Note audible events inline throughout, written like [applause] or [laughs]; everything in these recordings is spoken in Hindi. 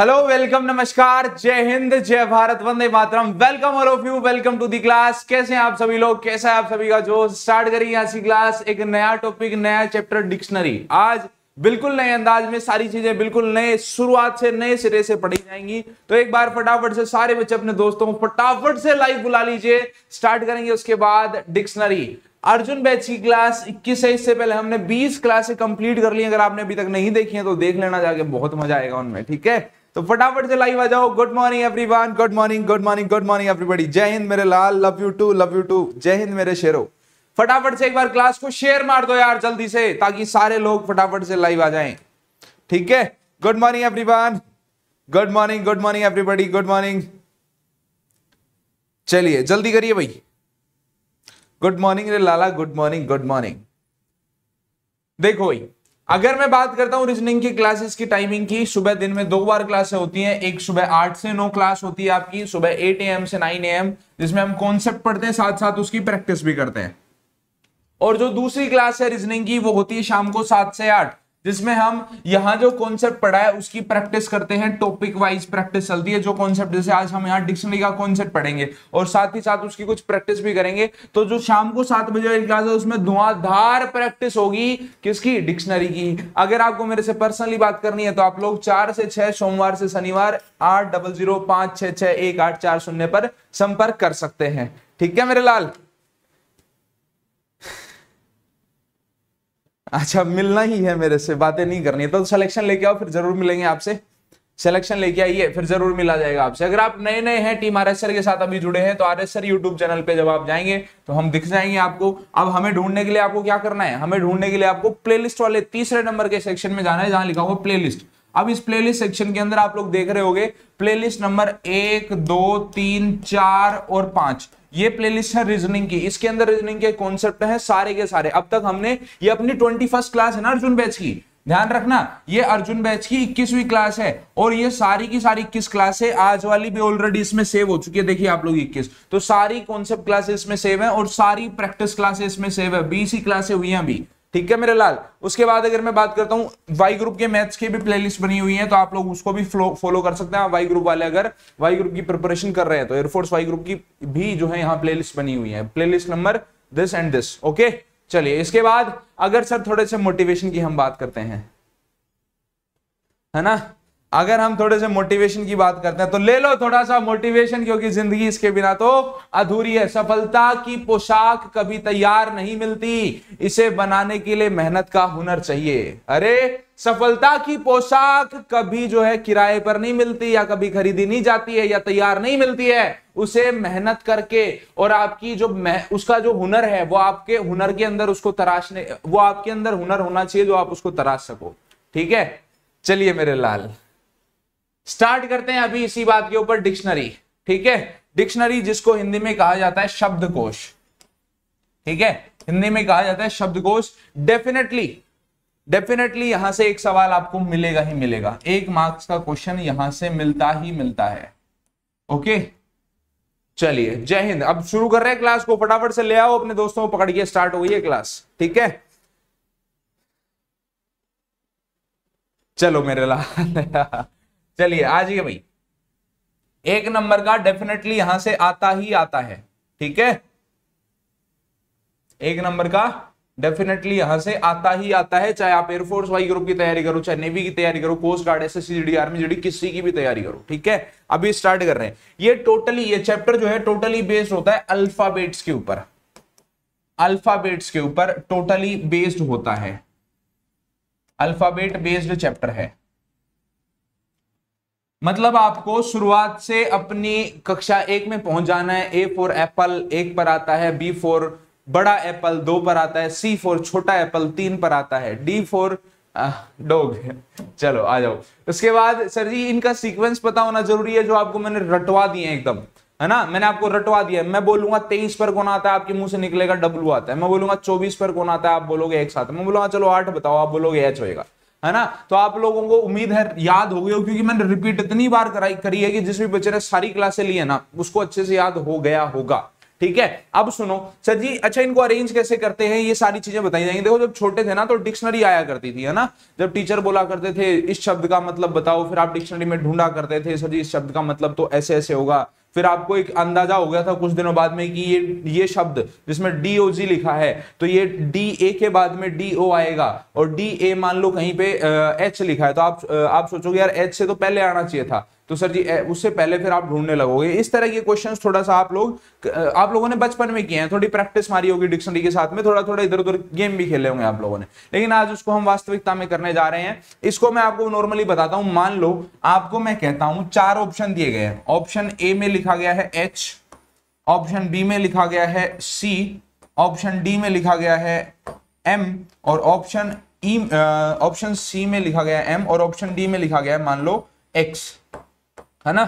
हेलो वेलकम नमस्कार जय हिंद जय भारत वंदे मातरम welcome all of you welcome to the class कैसे हैं आप सभी लोग कैसा है आप सभी का जो स्टार्ट करेंगे आज की क्लास एक नया टॉपिक नया चैप्टर डिक्शनरी आज बिल्कुल नए अंदाज में सारी चीजें बिल्कुल नए शुरुआत से नए सिरे से पढ़ी जाएंगी तो एक बार फटाफट से सारे बच्चे अपने दोस्तों को फटाफट से लाइव बुला लीजिए स्टार्ट करेंगे उसके बाद डिक्शनरी अर्जुन बैच की क्लास 21 है इससे पहले हमने 20 क्लासें कंप्लीट कर ली अगर आपने अभी तक नहीं देखी है तो देख लेना जाके बहुत मजा आएगा उनमें ठीक है तो फटाफट से लाइव आ जाओ good morning everyone good morning good morning good morning everybody जय हिंद मेरे लाल love you too love you too जय हिंद मेरे शेरो फटाफट से एक बार क्लास को शेयर मार दो यार जल्दी से ताकि सारे लोग फटाफट से लाइव आ जाए ठीक है good morning everyone good morning good morning everybody good morning चलिए जल्दी करिए भाई गुड मॉर्निंग रे लाला गुड मॉर्निंग गुड मॉर्निंग देखो भाई अगर मैं बात करता हूं रीजनिंग की क्लासेस की टाइमिंग की सुबह दिन में दो बार क्लासे होती हैं एक सुबह आठ से नौ क्लास होती है आपकी सुबह एट एम से नाइन एम जिसमें हम कॉन्सेप्ट पढ़ते हैं साथ साथ उसकी प्रैक्टिस भी करते हैं और जो दूसरी क्लास है रीजनिंग की वो होती है शाम को सात से आठ जिसमें हम यहाँ जो कॉन्सेप्ट पढ़ा है उसकी प्रैक्टिस करते हैं टॉपिक वाइज प्रैक्टिस चलती है जो कॉन्सेप्ट जैसे आज हम यहाँ डिक्शनरी का कॉन्सेप्ट पढ़ेंगे और साथ ही साथ उसकी कुछ प्रैक्टिस भी करेंगे तो जो शाम को सात बजे वाली क्लास है उसमें धुआंधार प्रैक्टिस होगी किसकी डिक्शनरी की अगर आपको मेरे से पर्सनली बात करनी है तो आप लोग चार से छह सोमवार से शनिवार आठ डबल जीरो पांच चार शून्य पर संपर्क कर सकते हैं ठीक है मेरे लाल अच्छा मिलना ही है मेरे से बातें नहीं करनी है तो सिलेक्शन लेके आओ फिर जरूर मिलेंगे आपसे सिलेक्शन लेके आइए फिर जरूर मिला जाएगा आपसे अगर आप नए नए हैं टीम आरएसआर के साथ अभी जुड़े हैं तो आरएसआर यूट्यूब चैनल पे जब आप जाएंगे तो हम दिख जाएंगे आपको अब हमें ढूंढने के लिए आपको क्या करना है हमें ढूंढने के लिए आपको प्ले वाले तीसरे नंबर के सेक्शन में जाना है जहां लिखा हुआ प्ले अब इस प्ले सेक्शन के अंदर आप लोग देख रहे हो गए नंबर एक दो तीन चार और पांच ये प्लेलिस्ट है रीजनिंग की इसके अंदर रीजनिंग के कॉन्सेप्ट है सारे के सारे अब तक हमने ये अपनी ट्वेंटी फर्स्ट क्लास है ना अर्जुन बैच की ध्यान रखना ये अर्जुन बैच की इक्कीसवीं क्लास है और ये सारी की सारी इक्कीस क्लास है आज वाली भी ऑलरेडी इसमें सेव हो चुकी है देखिए आप लोग इक्कीस तो सारी कॉन्सेप्ट क्लासेस में सेव है और सारी प्रैक्टिस क्लासेस में सेव है बीसी क्लासे हुई हैं अभी ठीक है मेरे लाल उसके बाद अगर मैं बात करता हूँ वाई ग्रुप के मैथ्स की भी प्लेलिस्ट बनी हुई है तो आप लोग उसको भी फॉलो कर सकते हैं वाई ग्रुप वाले अगर वाई ग्रुप की प्रिपरेशन कर रहे हैं तो एयरफोर्स वाई ग्रुप की भी जो है यहाँ प्ले बनी हुई है play number this and this okay चलिए इसके बाद अगर सर थोड़े से मोटिवेशन की हम बात करते हैं है ना अगर हम थोड़े से मोटिवेशन की बात करते हैं तो ले लो थोड़ा सा मोटिवेशन क्योंकि जिंदगी इसके बिना तो अधूरी है सफलता की पोशाक कभी तैयार नहीं मिलती इसे बनाने के लिए मेहनत का हुनर चाहिए अरे सफलता की पोशाक कभी जो है किराए पर नहीं मिलती या कभी खरीदी नहीं जाती है या तैयार नहीं मिलती है उसे मेहनत करके और आपकी जो उसका जो हुनर है वो आपके हुनर के अंदर उसको तराशने वो आपके अंदर हुनर होना चाहिए जो आप उसको तराश सको ठीक है चलिए मेरे लाल स्टार्ट करते हैं अभी इसी बात के ऊपर डिक्शनरी ठीक है डिक्शनरी जिसको हिंदी में कहा जाता है शब्दकोश ठीक है हिंदी में कहा जाता है शब्दकोश डेफिनेटली डेफिनेटली यहां से एक सवाल आपको मिलेगा ही मिलेगा एक मार्क्स का क्वेश्चन यहां से मिलता ही मिलता है ओके चलिए जय हिंद अब शुरू कर रहे हैं क्लास को फटाफट से ले आओ अपने दोस्तों को पकड़ के स्टार्ट हो गई है क्लास ठीक है चलो मेरे लाल [laughs] चलिए आ जाइए भाई एक नंबर का डेफिनेटली यहां से आता ही आता है ठीक है एक नंबर का डेफिनेटली यहां से आता ही आता है चाहे आप एयरफोर्स वाई ग्रुप की तैयारी करो चाहे नेवी की तैयारी करो coast guard S S C army GD किसी की भी तैयारी करो ठीक है अभी स्टार्ट कर रहे हैं ये टोटली ये चैप्टर जो है टोटली बेस्ड होता है अल्फाबेट्स के ऊपर अल्फाबेट्स के ऊपर टोटली बेस्ड होता है अल्फाबेट बेस्ड चैप्टर है मतलब आपको शुरुआत से अपनी कक्षा एक में पहुंच जाना है ए फोर एप्पल एक पर आता है बी फोर बड़ा एप्पल दो पर आता है सी फोर छोटा एप्पल तीन पर आता है डी फोर डॉग चलो आ जाओ उसके बाद सर जी इनका सीक्वेंस पता होना जरूरी है जो आपको मैंने रटवा दिए एकदम है ना मैंने आपको रटवा दिया मैं बोलूंगा तेईस पर कौन आता है आपके मुंह से निकलेगा डब्लू आता है मैं बोलूंगा चौबीस पर कौन आता है आप बोलोगे एक साथ मैं बोलूंगा चलो आठ बताओ आप बोलोगे एच होएगा है ना तो आप लोगों को उम्मीद है याद हो गई हो क्योंकि मैंने रिपीट इतनी बार कराई करी है कि जिस भी बच्चे ने सारी क्लासे ली है ना उसको अच्छे से याद हो गया होगा ठीक है अब सुनो सर जी अच्छा इनको अरेंज कैसे करते हैं ये सारी चीजें बताई जाएंगी देखो जब छोटे थे ना तो डिक्शनरी आया करती थी है ना जब टीचर बोला करते थे इस शब्द का मतलब बताओ फिर आप डिक्शनरी में ढूंढा करते थे सर जी इस शब्द का मतलब तो ऐसे ऐसे होगा फिर आपको एक अंदाजा हो गया था कुछ दिनों बाद में कि ये ये शब्द जिसमें डी ओ जी लिखा है तो ये डी ए के बाद में डी ओ आएगा और डी ए मान लो कहीं पे एच लिखा है तो आप आप सोचोगे यार एच से तो पहले आना चाहिए था तो सर जी उससे पहले फिर आप ढूंढने लगोगे इस तरह के क्वेश्चंस थोड़ा सा आप लोग आप लोगों ने बचपन में किए हैं थोड़ी प्रैक्टिस मारी होगी डिक्शनरी के साथ में थोड़ा थोड़ा इधर उधर गेम भी खेले होंगे आप लोगों ने लेकिन आज उसको हम वास्तविकता में करने जा रहे हैं इसको मैं आपको नॉर्मली बताता हूं मान लो आपको मैं कहता हूं चार ऑप्शन दिए गए हैं ऑप्शन ए में लिखा गया है एच ऑप्शन बी में लिखा गया है सी ऑप्शन डी में लिखा गया है एम और ऑप्शन ई ऑप्शन सी में लिखा गया एम और ऑप्शन डी में लिखा गया है मान लो एक्स है ना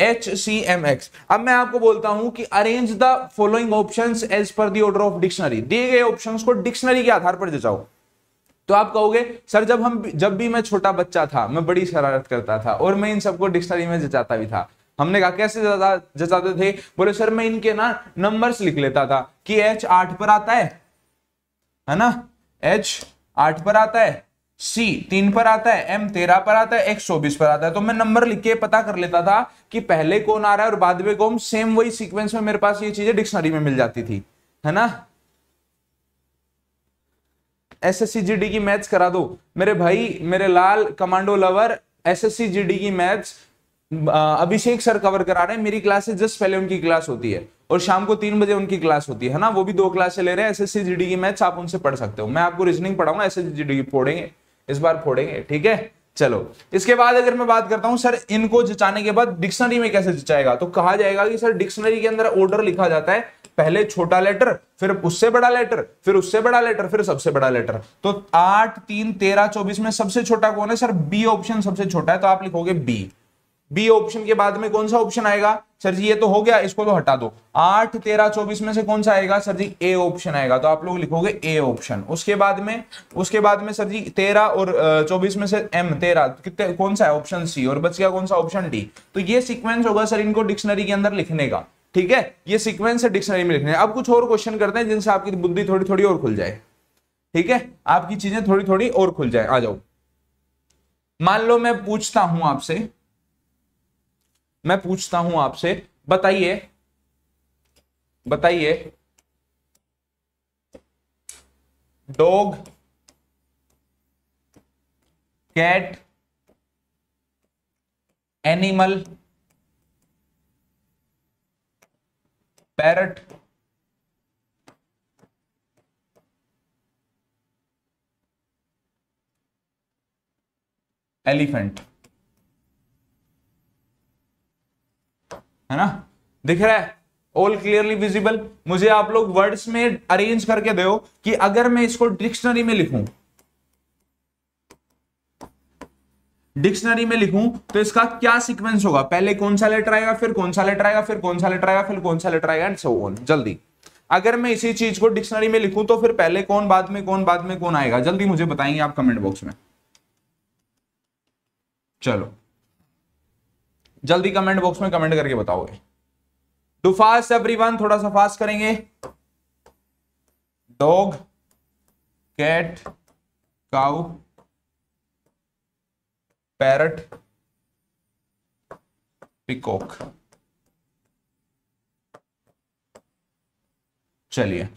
एच सी एम एक्स अब मैं आपको बोलता हूं कि arrange the following options as per the order of dictionary दिए गए ऑप्शंस को डिक्शनरी के आधार पर जचाओ तो आप कहोगे सर जब हम जब भी मैं छोटा बच्चा था मैं बड़ी शरारत करता था और मैं इन सबको डिक्शनरी में जचाता भी था हमने कहा कैसे जचाते थे बोले सर मैं इनके ना नंबर्स लिख लेता था कि एच आठ पर आता है है ना एच आठ पर आता है सी तीन पर आता है एम तेरह पर आता है एक्स चौबीस पर आता है तो मैं नंबर लिख के पता कर लेता था कि पहले कौन आ रहा है और बाद में कौन सेम वही सीक्वेंस में मेरे पास ये चीजें डिक्शनरी में मिल जाती थी है ना एस एस की मैथ्स करा दो मेरे भाई मेरे लाल कमांडो लवर एस एस की मैथ्स अभिषेक सर कवर करा रहे हैं मेरी क्लासेस जस्ट पहले उनकी क्लास होती है और शाम को तीन बजे उनकी क्लास होती है ना वो भी दो क्लासे ले रहे हैं एस एस की मैथ्स आप उनसे पढ़ सकते हो मैं आपको रीजनिंग पढ़ाऊंगा एस एस की पढ़ेंगे इस बार फोड़ेंगे ठीक है चलो इसके बाद अगर मैं बात करता हूं सर इनको जचाने के बाद डिक्शनरी में कैसे जचाएगा तो कहा जाएगा कि सर डिक्शनरी के अंदर ऑर्डर लिखा जाता है पहले छोटा लेटर फिर उससे बड़ा लेटर फिर उससे बड़ा लेटर फिर सबसे बड़ा लेटर तो आठ तीन तेरह चौबीस में सबसे छोटा कौन है सर बी ऑप्शन सबसे छोटा है तो आप लिखोगे बी बी ऑप्शन के बाद में कौन सा ऑप्शन आएगा सर जी ये तो हो गया इसको तो हटा दो आठ तेरह चौबीस में से कौन सा आएगा सर जी ए ऑप्शन आएगा तो आप लोग लिखोगे ए ऑप्शन उसके बाद में उसके बाद में सर जी तेरह और चौबीस में से एम तेरह तो कितने कौन सा है ऑप्शन सी और बच गया कौन सा ऑप्शन डी तो ये सिक्वेंस होगा सर इनको डिक्शनरी के अंदर लिखने का ठीक है ये सिक्वेंस है डिक्शनरी में लिखने अब कुछ और क्वेश्चन करते हैं जिनसे आपकी बुद्धि थोड़ी थोड़ी और खुल जाए ठीक है आपकी चीजें थोड़ी थोड़ी और खुल जाए आ जाओ मान लो मैं पूछता हूं आपसे मैं पूछता हूं आपसे बताइए बताइए dog cat animal parrot elephant है ना दिख रहा है ऑल क्लियरली विजिबल मुझे आप लोग वर्ड्स में अरेंज करके दो कि अगर मैं इसको डिक्शनरी में लिखूं डिक्शनरी में लिखूं तो इसका क्या सीक्वेंस होगा पहले कौन सा लेटर आएगा फिर कौन सा लेटर आएगा फिर कौन सा लेटर आएगा फिर कौन सा लेटर आएगा एंड सो ऑन जल्दी अगर मैं इसी चीज को डिक्शनरी में लिखूं तो फिर पहले कौन बाद में कौन बाद में कौन आएगा जल्दी मुझे बताएंगे आप कमेंट बॉक्स में चलो जल्दी कमेंट बॉक्स में कमेंट करके बताओगे डू फास्ट वन थोड़ा सा फास्ट करेंगे dog cat cow parrot peacock चलिए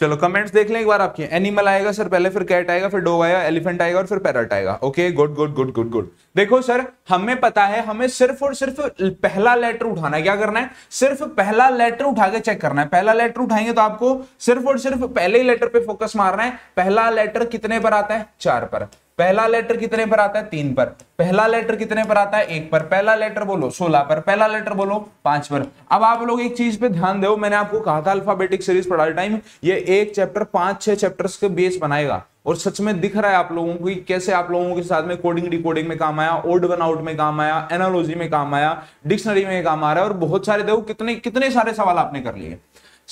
चलो कमेंट्स देख लें एक बार आपके एनिमल आएगा सर पहले फिर कैट आएगा फिर डोग आएगा एलिफेंट आएगा और फिर पैरट आएगा okay good good good good good देखो सर हमें पता है हमें सिर्फ और सिर्फ पहला लेटर उठाना है क्या करना है सिर्फ पहला लेटर उठा के चेक करना है पहला लेटर उठाएंगे तो आपको सिर्फ और सिर्फ पहले ही लेटर पे फोकस मारना है पहला लेटर कितने पर आता है चार पर पहला लेटर कितने पर आता है तीन पर पहला लेटर कितने पर आता है एक पर पहला लेटर बोलो सोलह पर पहला लेटर बोलो पांच पर अब आप लोग एक चीज पे ध्यान दो मैंने आपको कहा था अल्फाबेटिक सीरीज पढ़ा टाइम ये एक चैप्टर पांच छह चैप्टर्स के बेस बनाएगा और सच में दिख रहा है आप लोगों को कैसे आप लोगों के साथ में कोडिंग डिकोडिंग में काम आया ओल्ड वन आउट में काम आया एनोलॉजी में काम आया डिक्शनरी में काम आ रहा है और बहुत सारे देखो कितने कितने सारे सवाल आपने कर लिए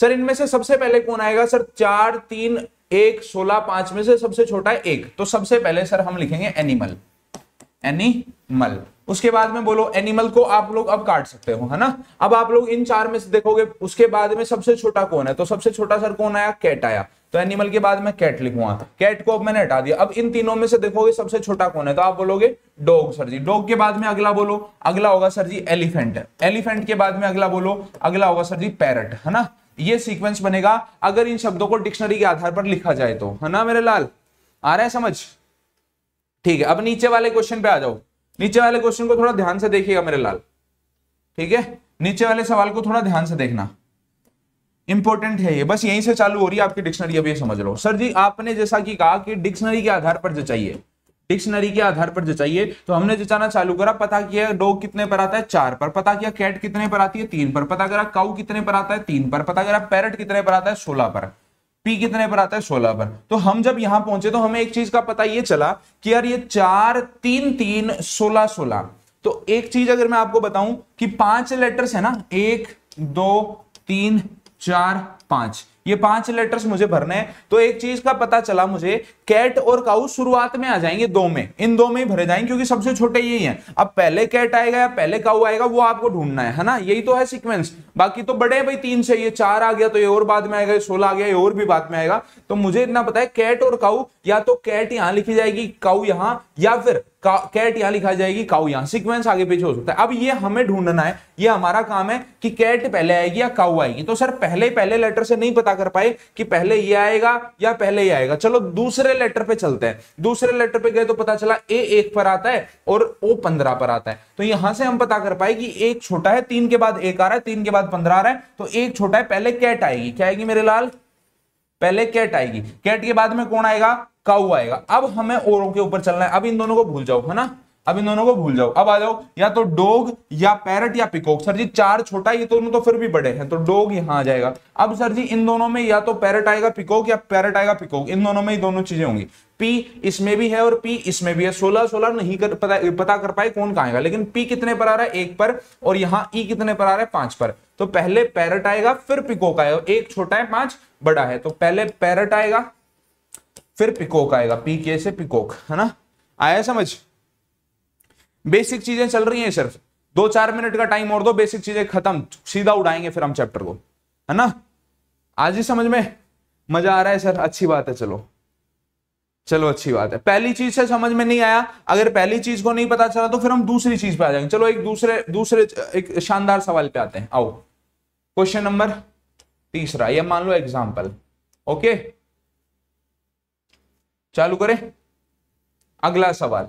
सर इनमें से सबसे पहले कौन आएगा सर चार तीन एक सोलह पांच में से सबसे छोटा है एक तो सबसे पहले सर हम लिखेंगे एनिमल एनिमल उसके बाद में बोलो एनिमल को आप लोग अब काट सकते हो है ना अब आप लोग इन चार में से देखोगे उसके बाद में सबसे छोटा कौन है तो सबसे छोटा सर कौन आया कैट आया तो एनिमल के बाद में कैट लिखूंगा कैट को अब मैंने हटा दिया अब इन तीनों में से देखोगे सबसे छोटा कौन है तो आप बोलोगे डॉग सर जी डॉग के बाद में अगला बोलो अगला होगा सर जी एलिफेंट एलिफेंट के बाद में अगला बोलो अगला होगा सर जी पैरट है ना ये सीक्वेंस बनेगा अगर इन शब्दों को डिक्शनरी के आधार पर लिखा जाए तो है ना मेरे लाल आ रहा है समझ ठीक है अब नीचे वाले क्वेश्चन पे आ जाओ नीचे वाले क्वेश्चन को थोड़ा ध्यान से देखिएगा मेरे लाल ठीक है नीचे वाले सवाल को थोड़ा ध्यान से देखना इंपॉर्टेंट है ये बस यहीं से चालू हो रही है आपकी डिक्शनरी अभी समझ लो सर जी आपने जैसा कि कहा कि डिक्शनरी के आधार पर जो चाहिए डिक्शनरी के आधार पर जचाइए तो हमने जचाना चालू करा पता किया डॉग कितने पर आता है चार पर पता किया कैट कितने पर आती है तीन पर पता करा काउ कितने पर आता है तीन पर पता करा पैरट कितने पर आता है सोलह पर पी कितने पर आता है सोलह पर तो हम जब यहां पहुंचे तो हमें एक चीज का पता ये चला कि यार ये चार तीन तीन सोलह सोलह तो एक चीज अगर मैं आपको बताऊं कि पांच लेटर्स है ना एक दो तीन चार पांच ये पांच लेटर्स मुझे भरने हैं तो एक चीज का पता चला मुझे कैट और काउ शुरुआत में आ जाएंगे दो में इन दो में ही भरे जाएंगे क्योंकि सबसे छोटे यही हैं अब पहले कैट आएगा या पहले काउ आएगा वो आपको ढूंढना है है ना यही तो है सिक्वेंस बाकी तो बड़े भाई तीन से ये चार आ गया तो ये और बाद में आएगा सोलह आ गया ये और भी बाद में आएगा तो मुझे इतना पता है कैट और काउ या तो कैट यहां लिखी जाएगी काउ यहां या फिर कैट यहां लिखा जाएगी काउ यहां सीक्वेंस आगे पीछे हो सकता है अब ये हमें ढूंढना है ये हमारा काम है कि कैट पहले आएगी या काउ आएगी तो सर पहले पहले लेटर से नहीं पता कर पाए कि पहले ये आएगा या पहले ये आएगा चलो दूसरे लेटर पे चलते हैं दूसरे लेटर पे गए तो पता चला ए एक पर आता है और ओ पंद्रह पर आता है तो यहां से हम पता कर पाए कि एक छोटा है तीन के बाद एक आ रहा है तीन के बाद पंद्रह आ रहा है तो एक छोटा है पहले कैट आएगी क्या आएगी मेरे लाल पहले कैट आएगी कैट के बाद में कौन आएगा काऊ आएगा अब हमें ओरों के ऊपर चलना है अब इन दोनों को भूल जाओ है ना अब इन दोनों को भूल जाओ अब आ जाओ या तो डोग या पैरट या पिकॉक सर जी चार छोटा ये दोनों तो फिर भी बड़े हैं तो डोग यहां आ जाएगा अब सर जी इन दोनों में या तो पैरट आएगा पिकॉक या पैरट आएगा पिकॉक इन दोनों में ही दोनों चीजें होंगी पी इसमें भी है और पी इसमें भी है सोलह सोलह नहीं कर पता, पता कर पाए कौन कहा आएगा लेकिन पी कितने पर आ रहा है एक पर और यहाँ ई कितने पर आ रहा है पांच पर तो पहले पैरट आएगा फिर पिकॉक आएगा एक छोटा है पांच बड़ा है तो पहले पैरट आएगा फिर पिकोक आएगा पी के से पिकोक है ना आया समझ बेसिक चीजें चल रही हैं सिर्फ दो चार मिनट का टाइम और दो बेसिक चीजें खत्म सीधा उड़ाएंगे फिर हम चैप्टर को है ना आज ही समझ में मजा आ रहा है सर अच्छी बात है चलो चलो अच्छी बात है पहली चीज से समझ में नहीं आया अगर पहली चीज को नहीं पता चला तो फिर हम दूसरी चीज पे आ जाएंगे चलो एक दूसरे दूसरे एक शानदार सवाल पे आते हैं आओ क्वेश्चन नंबर तीसरा यह मान लो एग्जाम्पल ओके okay? चालू करें अगला सवाल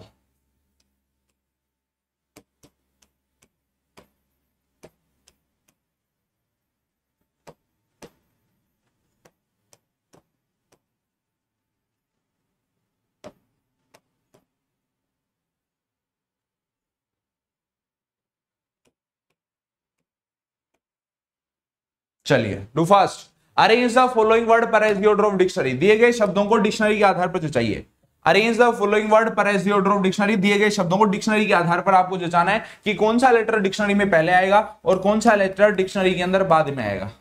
चलिए do fast arrange the following word per एजियोड्रोफ डिक्शनरी दिए गए शब्दों को डिक्शनरी के आधार पर जो चाहिए arrange the following word per एजियोड्रोफ डिक्शनरी दिए गए शब्दों को डिक्शनरी के आधार पर आपको जचाना है कि कौन सा लेटर डिक्शनरी में पहले आएगा और कौन सा लेटर डिक्शनरी के अंदर बाद में आएगा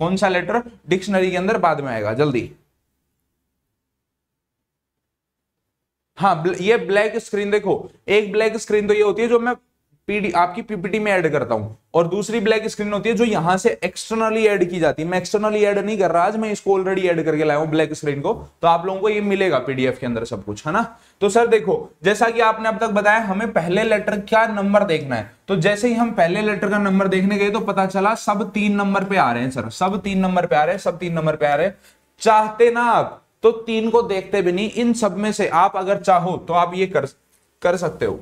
कौन सा लेटर डिक्शनरी के अंदर बाद में आएगा जल्दी हाँ ये ब्लैक स्क्रीन देखो एक ब्लैक स्क्रीन तो ये होती है जो मैं पीडी आपकी पीपीटी में ऐड करता हूं और दूसरी ब्लैक स्क्रीन होती है जो यहां से एक्सटर्नली ऐड की जाती है मैं एक्सटर्नली ऐड नहीं कर रहा आज मैं इसको ऑलरेडी ऐड करके लाया हूं ब्लैक स्क्रीन को तो आप लोगों को ये मिलेगा पीडीएफ के अंदर सब कुछ है ना तो सर देखो जैसा कि आपने अब तक बताया हमें पहले लेटर क्या नंबर देखना है तो जैसे ही हम पहले लेटर का नंबर देखने गए तो पता चला सब तीन नंबर पे आ रहे हैं सर सब तीन नंबर पे आ रहे हैं सब तीन नंबर पे आ रहे हैं चाहते ना आप तो तीन को देखते भी नहीं इन सब में से आप अगर चाहो तो आप ये कर कर सकते हो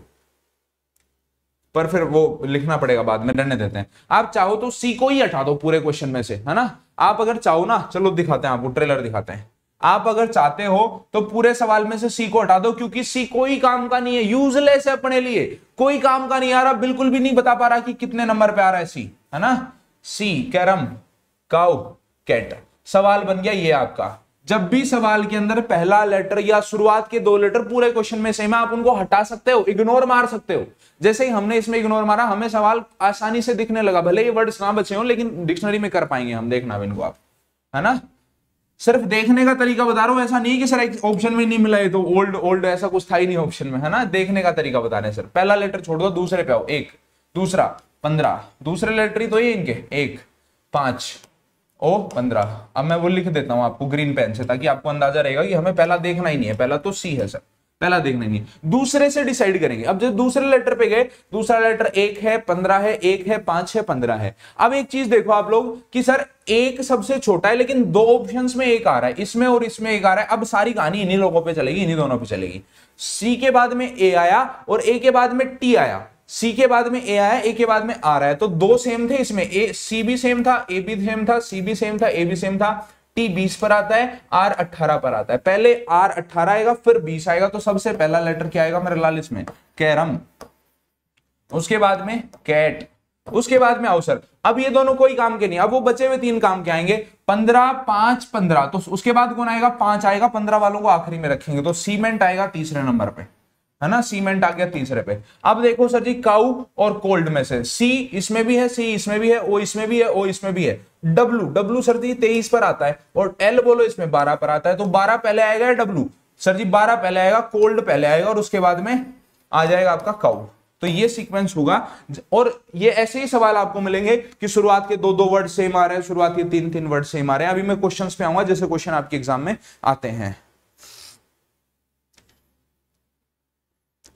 पर फिर वो लिखना पड़ेगा बाद में रहने देते हैं आप चाहो तो सी को ही हटा दो पूरे क्वेश्चन में से है ना आप अगर चाहो ना चलो दिखाते हैं आपको ट्रेलर दिखाते हैं आप अगर चाहते हो तो पूरे सवाल में से सी को हटा दो क्योंकि सी कोई काम का नहीं है यूजलेस है अपने लिए कोई काम का नहीं आ रहा बिल्कुल भी नहीं बता पा रहा कि कितने नंबर पे आ रहा है सी है ना सी कैरम काउ कैट सवाल बन गया ये आपका जब भी सवाल के अंदर पहला लेटर या शुरुआत के दो लेटर पूरे क्वेश्चन में सेम है आप उनको हटा सकते हो इग्नोर मार सकते हो जैसे ही हमने इसमें इग्नोर मारा हमें सवाल आसानी से दिखने लगा भले ये वर्ड्स ना बचे हो लेकिन डिक्शनरी में कर पाएंगे हम देखना इनको आप है ना सिर्फ देखने का तरीका बता रहा हूं ऐसा नहीं कि सर ऑप्शन में नहीं मिला है तो ओल्ड ओल्ड ऐसा कुछ था ही नहीं ऑप्शन में है ना देखने का तरीका बता रहे सर पहला लेटर छोड़ दो दूसरे पे आओ एक दूसरा पंद्रह दूसरे लेटर ही तो ये इनके एक पांच ओ पंद्रह अब मैं वो लिख देता हूं आपको ग्रीन पेन से ताकि आपको अंदाजा रहेगा कि हमें पहला देखना ही नहीं है पहला तो सी है सर पहला देखना नहीं है दूसरे से डिसाइड करेंगे अब जब दूसरे लेटर पे गए दूसरा लेटर एक है पंद्रह है एक है पांच है पंद्रह है अब एक चीज देखो आप लोग कि सर एक सबसे छोटा है लेकिन दो ऑप्शन में एक आ रहा है इसमें और इसमें एक आ रहा है अब सारी कहानी इन्हीं लोगों पर चलेगी इन्हीं दोनों पे चलेगी सी के बाद में ए आया और ए के बाद में टी आया सी के बाद में ए आया ए के बाद में आर आया तो दो सेम थे इसमें ए सी भी सेम था ए भी सेम था सी भी सेम था ए भी सेम था टी बीस पर आता है आर अट्ठारह पर आता है पहले आर अट्ठारह आएगा फिर बीस आएगा तो सबसे पहला लेटर क्या आएगा मेरे लाल इसमें कैरम उसके बाद में कैट उसके बाद में अवसर अब ये दोनों कोई काम के नहीं अब वो बचे हुए तीन काम के आएंगे पंद्रह पांच पंद्रह तो उसके बाद कौन आएगा पांच आएगा पंद्रह वालों को आखिरी में रखेंगे तो सीमेंट आएगा तीसरे नंबर पर है ना सीमेंट आ गया तीसरे पे अब देखो सर जी काउ और कोल्ड में से सी इसमें भी है सी इसमें भी है ओ इसमें भी है ओ इसमें भी है डब्लू डब्लू सर जी तेईस पर आता है और एल बोलो इसमें बारह पर आता है तो बारह पहले आएगा डब्लू सर जी बारह पहले आएगा कोल्ड पहले आएगा और उसके बाद में आ जाएगा आपका काउ तो ये सीक्वेंस होगा और ये ऐसे ही सवाल आपको मिलेंगे कि शुरुआत के दो दो वर्ड सेम आ रहे हैं शुरुआत के तीन तीन वर्ड सेम आ रहे हैं अभी मैं क्वेश्चन पे आऊंगा जैसे क्वेश्चन आपके एग्जाम में आते हैं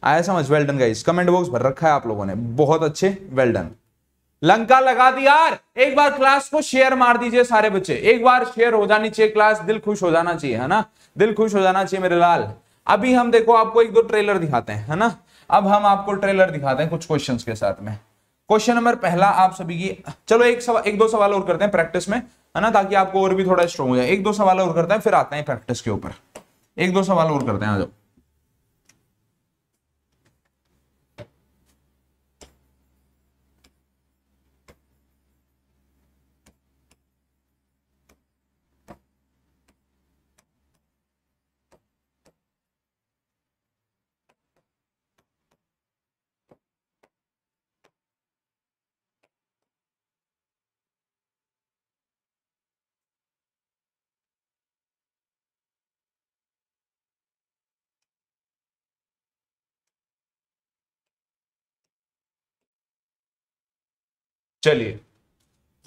आया समझ well done guys comment box भर रखा है आप लोगों ने बहुत अच्छे वेल डन लंका लगा दी यार एक बार क्लास को शेयर मार दीजिए सारे बच्चे एक बार शेयर हो जानी चाहिए क्लास दिल खुश हो जाना चाहिए है ना दिल खुश हो जाना चाहिए मेरे लाल अभी हम देखो आपको एक दो ट्रेलर दिखाते हैं है ना अब हम आपको ट्रेलर दिखाते हैं कुछ क्वेश्चंस के साथ में क्वेश्चन नंबर पहला आप सभी की चलो एक सवाल एक दो सवाल और करते हैं प्रैक्टिस में है ना ताकि आपको और भी थोड़ा स्ट्रॉन्ग हो जाए एक दो सवाल और करते हैं फिर आते हैं प्रैक्टिस के ऊपर एक दो सवाल और करते हैं आ जाओ चलिए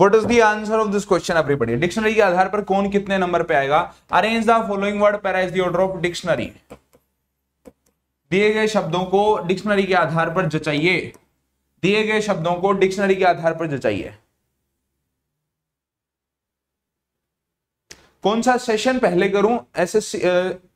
what is the answer of this question आप पढ़िए डिक्शनरी के आधार पर कौन कितने नंबर पे आएगा अरेंज द फॉलोइंग वर्ड पैराइज द ऑफ डिक्शनरी दिए गए शब्दों को डिक्शनरी के आधार पर जचाइए दिए गए शब्दों को डिक्शनरी के आधार पर जचाइए कौन सा सेशन पहले करूं S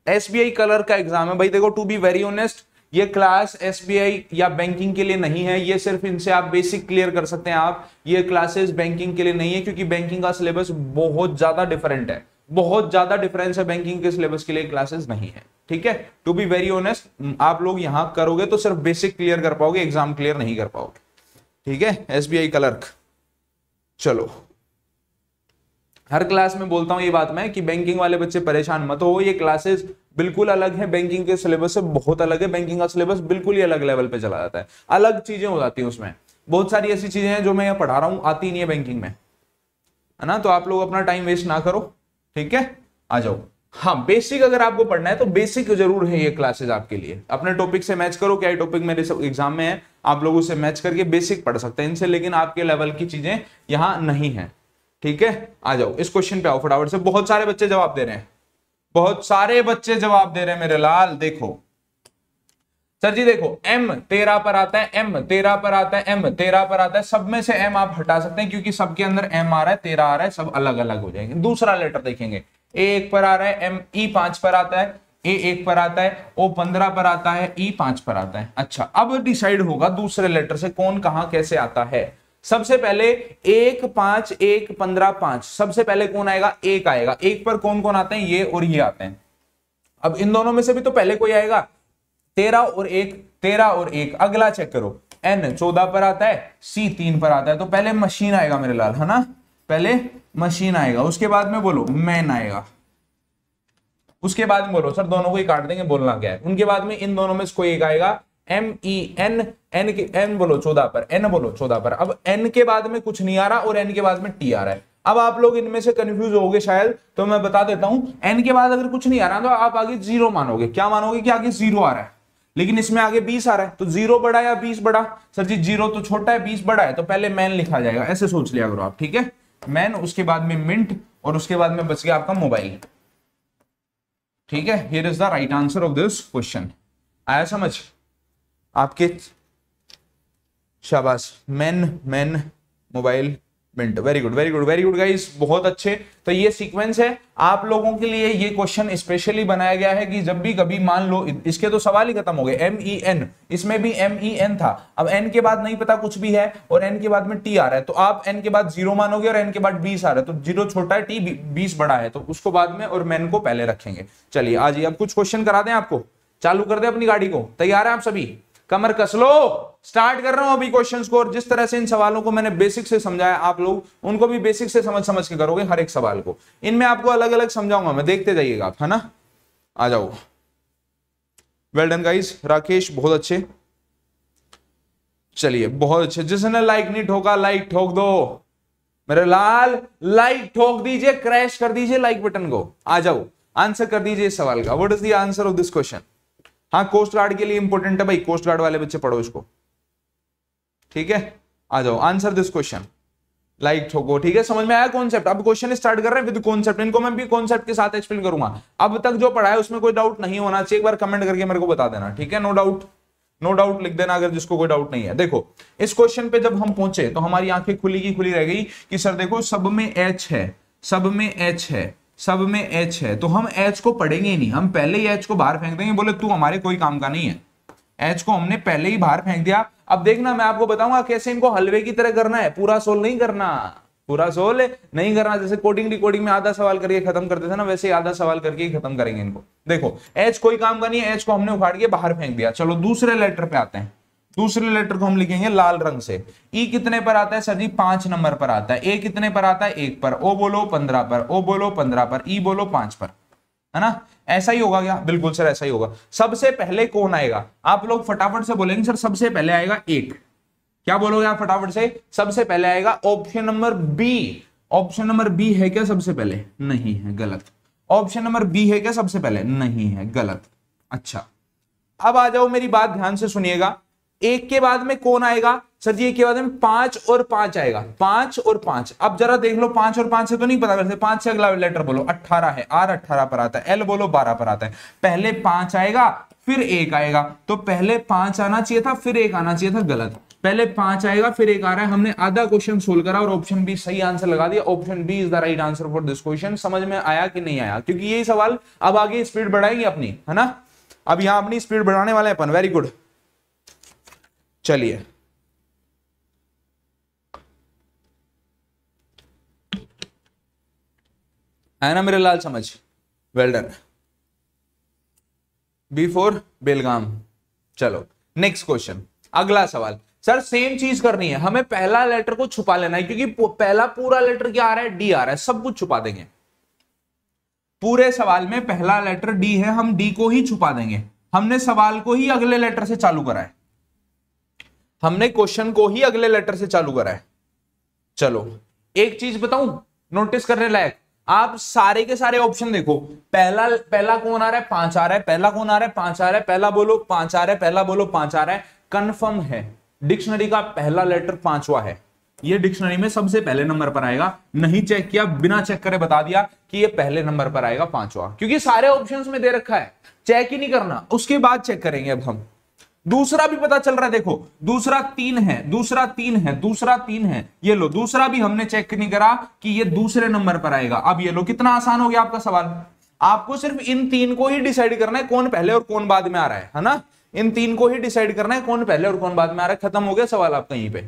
S B I clerk का एग्जाम है भाई देखो टू बी वेरी ऑनेस्ट ये क्लास एसबीआई या बैंकिंग के लिए नहीं है ये सिर्फ इनसे आप बेसिक क्लियर कर सकते हैं आप ये क्लासेस बैंकिंग के लिए नहीं है क्योंकि बैंकिंग का सिलेबस बहुत ज्यादा डिफरेंट है बहुत ज्यादा डिफरेंस है बैंकिंग के सिलेबस के लिए क्लासेस नहीं है ठीक है टू बी वेरी ऑनेस्ट आप लोग यहां करोगे तो सिर्फ बेसिक क्लियर कर पाओगे एग्जाम क्लियर नहीं कर पाओगे ठीक है एस क्लर्क चलो हर क्लास में बोलता हूं ये बात मैं कि बैंकिंग वाले बच्चे परेशान मत हो ये क्लासेस बिल्कुल अलग है बैंकिंग के सिलेबस से बहुत अलग है बैंकिंग का सिलेबस बिल्कुल ही अलग लेवल पे चला जाता है अलग चीजें हो जाती है उसमें बहुत सारी ऐसी चीजें हैं जो मैं यहाँ पढ़ा रहा हूँ आती नहीं है बैंकिंग में है ना तो आप लोग अपना टाइम वेस्ट ना करो ठीक है आ जाओ हाँ बेसिक अगर आपको पढ़ना है तो बेसिक जरूर है ये क्लासेज आपके लिए अपने टॉपिक से मैच करो क्या टॉपिक मेरे एग्जाम में है आप लोग उसे मैच करके बेसिक पढ़ सकते हैं इनसे लेकिन आपके लेवल की चीजें यहाँ नहीं है ठीक है आ जाओ इस क्वेश्चन पे आओ फटाफट से बहुत सारे बच्चे जवाब दे रहे हैं बहुत सारे बच्चे जवाब दे रहे हैं मेरे लाल देखो सर जी देखो एम तेरा पर आता है एम तेरा पर आता है एम तेरा पर आता है सब में से एम आप हटा सकते हैं क्योंकि सबके अंदर एम आ रहा है तेरा आ रहा है सब अलग अलग हो जाएंगे दूसरा लेटर देखेंगे ए एक पर आ रहा है एम ई e पांच पर आता है ए एक पर आता है ओ पंद्रह पर आता है ई e पांच पर आता है अच्छा अब डिसाइड होगा दूसरे लेटर से कौन कहा कैसे आता है सबसे पहले एक पांच एक पंद्रह पांच सबसे पहले कौन आएगा एक आएगा एक पर कौन कौन आते हैं ये और ये आते हैं अब इन दोनों में से भी तो पहले कोई आएगा तेरह और एक तेरह और एक अगला चेक करो एन चौदह पर आता है सी तीन पर आता है तो पहले मशीन आएगा मेरे लाल है ना पहले मशीन आएगा उसके बाद में बोलो मैन आएगा उसके बाद में बोलो सर दोनों को ही काट देंगे बोलना क्या है उनके बाद में इन दोनों में से कोई एक आएगा M E N N K N बोलो चौदह पर एन बोलो चौदह पर अब एन के बाद में कुछ नहीं आ रहा और एन के बाद में टी आ रहा है अब आप लोग इनमें से कंफ्यूज होगे शायद तो मैं बता देता हूं एन के बाद अगर कुछ नहीं आ रहा तो आप आगे जीरो मानोगे क्या मानोगे कि आगे जीरो आ रहा है लेकिन इसमें आगे बीस आ रहा है तो जीरो बड़ा या बीस बड़ा सर जी जीरो तो छोटा है बीस बड़ा है तो पहले मैन लिखा जाएगा ऐसे सोच लिया करो आप ठीक है मैन उसके बाद में मिंट और उसके बाद में बच गया आपका मोबाइल ठीक है here is the right answer of this question आया समझ आपके शाबाश मैन मैन मोबाइल मिंट very good very good very good guys बहुत अच्छे तो ये सीक्वेंस है आप लोगों के लिए ये क्वेश्चन स्पेशली बनाया गया है कि जब भी कभी मान लो इसके तो सवाल ही खत्म हो गए एम ई एन इसमें भी एम ई एन था अब एन के बाद नहीं पता कुछ भी है और एन के बाद में टी आ रहा है तो आप एन के बाद जीरो मानोगे और एन के बाद बीस आ रहा है तो जीरो छोटा है टी बीस बड़ा है तो उसको बाद में और मैन को पहले रखेंगे चलिए आज अब कुछ क्वेश्चन करा दें आपको चालू कर दे अपनी गाड़ी को तैयार है आप सभी कमर कस लो स्टार्ट कर रहा हूं अभी क्वेश्चन को और जिस तरह से इन सवालों को मैंने बेसिक से समझाया आप लोग उनको भी बेसिक से समझ समझ के करोगे हर एक सवाल को इनमें आपको अलग अलग समझाऊंगा मैं देखते जाइएगा आप है ना आ जाओ वेल डन गाइज राकेश बहुत अच्छे चलिए बहुत अच्छे जिसने लाइक नहीं ठोका लाइक ठोक दो मेरे लाल लाइक ठोक दीजिए क्रैश कर दीजिए लाइक बटन को आ जाओ आंसर कर दीजिए इस सवाल का what is the answer of this question हाँ कोस्ट गार्ड के लिए इंपॉर्टेंट है भाई कोस्ट गार्ड वाले बच्चे पढ़ो इसको ठीक है आ जाओ आंसर दिस क्वेश्चन लाइक ठोको ठीक है समझ में आया कॉन्सेप्ट अब क्वेश्चन स्टार्ट कर रहे हैं विद कॉन्सेप्ट इनको मैं भी कॉन्सेप्ट के साथ एक्सप्लेन करूंगा अब तक जो पढ़ा है उसमें कोई डाउट नहीं होना चाहिए एक बार कमेंट करके मेरे को बता देना ठीक है नो डाउट नो डाउट लिख देना अगर जिसको कोई डाउट नहीं है देखो इस क्वेश्चन पे जब हम पहुंचे तो हमारी आंखें खुली की खुली रह गई कि सर देखो सब में एच है सब में एच है सब में एच है तो हम एच को पढ़ेंगे ही नहीं हम पहले ही एच को बाहर फेंक देंगे बोले तू हमारे कोई काम का नहीं है एच को हमने पहले ही बाहर फेंक दिया अब देखना मैं आपको बताऊंगा कैसे इनको हलवे की तरह करना है पूरा सोल नहीं करना पूरा सोल नहीं करना जैसे कोडिंग रिकॉर्डिंग में आधा सवाल करके खत्म करते थे ना वैसे आधा सवाल करके ही खत्म करेंगे इनको देखो एच कोई काम का नहीं है एच को हमने उखाड़ के बाहर फेंक दिया चलो दूसरे लेटर पे आते हैं दूसरे लेटर को हम लिखेंगे लाल रंग से ई कितने पर आता है सर जी पांच नंबर पर आता है ए कितने पर आता है एक पर ओ बोलो पंद्रह पर ओ बोलो पंद्रह पर ई बोलो पांच पर है ना ऐसा ही होगा क्या बिल्कुल सर ऐसा ही होगा सबसे पहले कौन आएगा आप लोग फटाफट से बोलेंगे सर सबसे पहले आएगा एक क्या बोलोगे आप फटाफट से सबसे पहले आएगा option number B option number B है क्या सबसे पहले नहीं है गलत ऑप्शन नंबर बी है क्या सबसे पहले नहीं है गलत अच्छा अब आ जाओ मेरी बात ध्यान से सुनिएगा एक के बाद में कौन आएगा सर जी एक के बाद में पांच और पांच आएगा पांच और पांच अब जरा देख लो पांच और पांच से तो नहीं पता करते पांच से अगला लेटर बोलो अट्ठारह है आर अट्ठारह पर आता है एल बोलो बारह पर आता है पहले पांच आएगा फिर एक आएगा तो पहले पांच आना चाहिए था फिर एक आना चाहिए था गलत पहले पांच आएगा फिर एक आ रहा है हमने आधा क्वेश्चन सोल्व करा और ऑप्शन बी सही आंसर लगा दिया option B is the right answer for this question समझ में आया कि नहीं आया क्योंकि यही सवाल अब आगे स्पीड बढ़ाएंगे अपनी है ना अब यहां अपनी स्पीड बढ़ाने वाले अपन वेरी गुड चलिए है ना मेरे लाल समझ well done before B four Belgaum चलो नेक्स्ट क्वेश्चन अगला सवाल सर सेम चीज करनी है हमें पहला लेटर को छुपा लेना है क्योंकि पहला पूरा लेटर क्या आ रहा है डी आ रहा है सब कुछ छुपा देंगे पूरे सवाल में पहला लेटर डी है हम डी को ही छुपा देंगे हमने सवाल को ही अगले लेटर से चालू करा है हमने क्वेश्चन को ही अगले लेटर से चालू करा है चलो एक चीज बताऊं नोटिस करने लायक आप सारे के सारे ऑप्शन देखो पहला पहला कौन आ रहा है पांच आ रहा है पहला कौन आ रहा है पांच आ रहा है पहला बोलो पांच आ रहा है पहला बोलो पांच आ रहा है कंफर्म है डिक्शनरी का पहला लेटर पांचवा है ये डिक्शनरी में सबसे पहले नंबर पर आएगा नहीं चेक किया बिना चेक करे बता दिया कि ये पहले नंबर पर आएगा पांचवा क्योंकि सारे ऑप्शंस में दे रखा है चेक ही नहीं करना उसके बाद चेक करेंगे अब हम दूसरा भी पता चल रहा है देखो दूसरा तीन है दूसरा तीन है दूसरा तीन है ये लो दूसरा भी हमने चेक नहीं करा कि ये दूसरे नंबर पर आएगा अब ये लो कितना आसान हो गया आपका सवाल आपको सिर्फ इन तीन को ही डिसाइड करना है कौन पहले और कौन बाद में आ रहा है है ना इन तीन को ही डिसाइड करना है कौन पहले और कौन बाद में आ रहा है खत्म हो गया सवाल आपका यहीं पे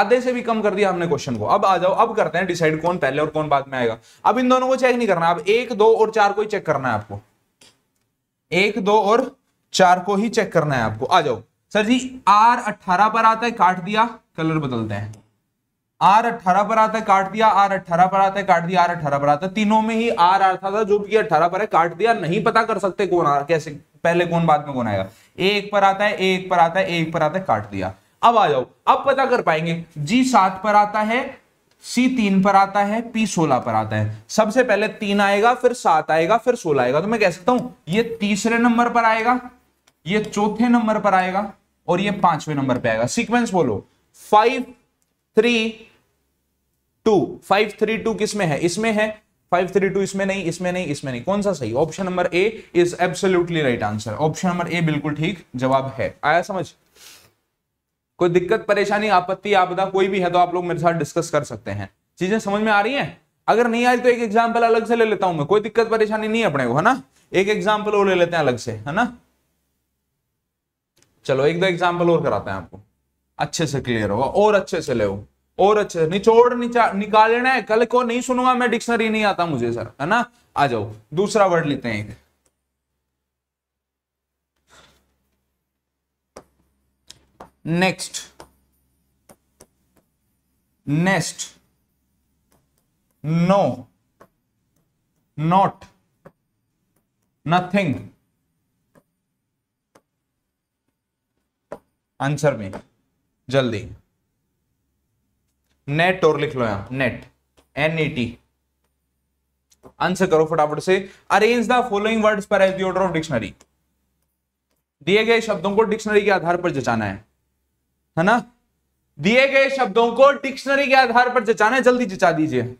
आधे से भी कम कर दिया हमने क्वेश्चन को अब आ जाओ अब करते हैं डिसाइड कौन पहले और कौन बाद में आएगा अब इन दोनों को चेक नहीं करना अब एक दो और चार को ही चेक करना है आपको एक दो और चार को ही चेक करना है आपको आ जाओ सर जी आर अट्ठारह पर आता है काट दिया कलर बदलते हैं आर अट्ठारह पर आता है काट दिया आर अट्ठारह पर आता है काट दिया आर अट्ठारह पर आता है तीनों में ही आर आर था, जो कि अट्ठारह पर है काट दिया नहीं पता कर सकते कौन आर कैसे पहले कौन बाद में कौन आएगा एक पर आता है एक पर आता है एक पर आता है काट दिया अब आ जाओ अब पता कर पाएंगे जी सात पर आता है सी तीन पर आता है पी सोलह पर आता है सबसे पहले तीन आएगा फिर सात आएगा फिर सोलह आएगा तो मैं कह सकता हूं ये तीसरे नंबर पर आएगा ये चौथे नंबर पर आएगा और ये पांचवें नंबर पर आएगा सीक्वेंस बोलो five three two five three two किसमें है इसमें है फाइव थ्री टू इसमें नहीं इसमें नहीं इसमें नहीं कौन सा सही option number A is absolutely right answer option number A बिल्कुल ठीक जवाब है आया समझ कोई दिक्कत परेशानी आपत्ति आपदा कोई भी है तो आप लोग मेरे साथ डिस्कस कर सकते हैं चीजें समझ में आ रही हैं अगर नहीं आई तो एक एग्जाम्पल अलग से ले लेता हूं मैं कोई दिक्कत परेशानी नहीं अपने को है ना एक एग्जाम्पल वो ले लेते हैं अलग से है ना चलो एक दो एग्जाम्पल और कराते हैं आपको अच्छे से क्लियर होगा और अच्छे से ले और अच्छे से निचोड़ निचा निकालना है कल को नहीं सुनूंगा मैं डिक्शनरी नहीं आता मुझे सर है ना आ जाओ दूसरा वर्ड लेते हैं एक next no not nothing answer में जल्दी नेट और लिख लो यहां नेट टी आंसर करो फटाफट से arrange the following words per as the order of dictionary दिए गए शब्दों को डिक्शनरी के आधार पर जचाना है है ना दिए गए शब्दों को डिक्शनरी के आधार पर जचाना है जल्दी जचा दीजिए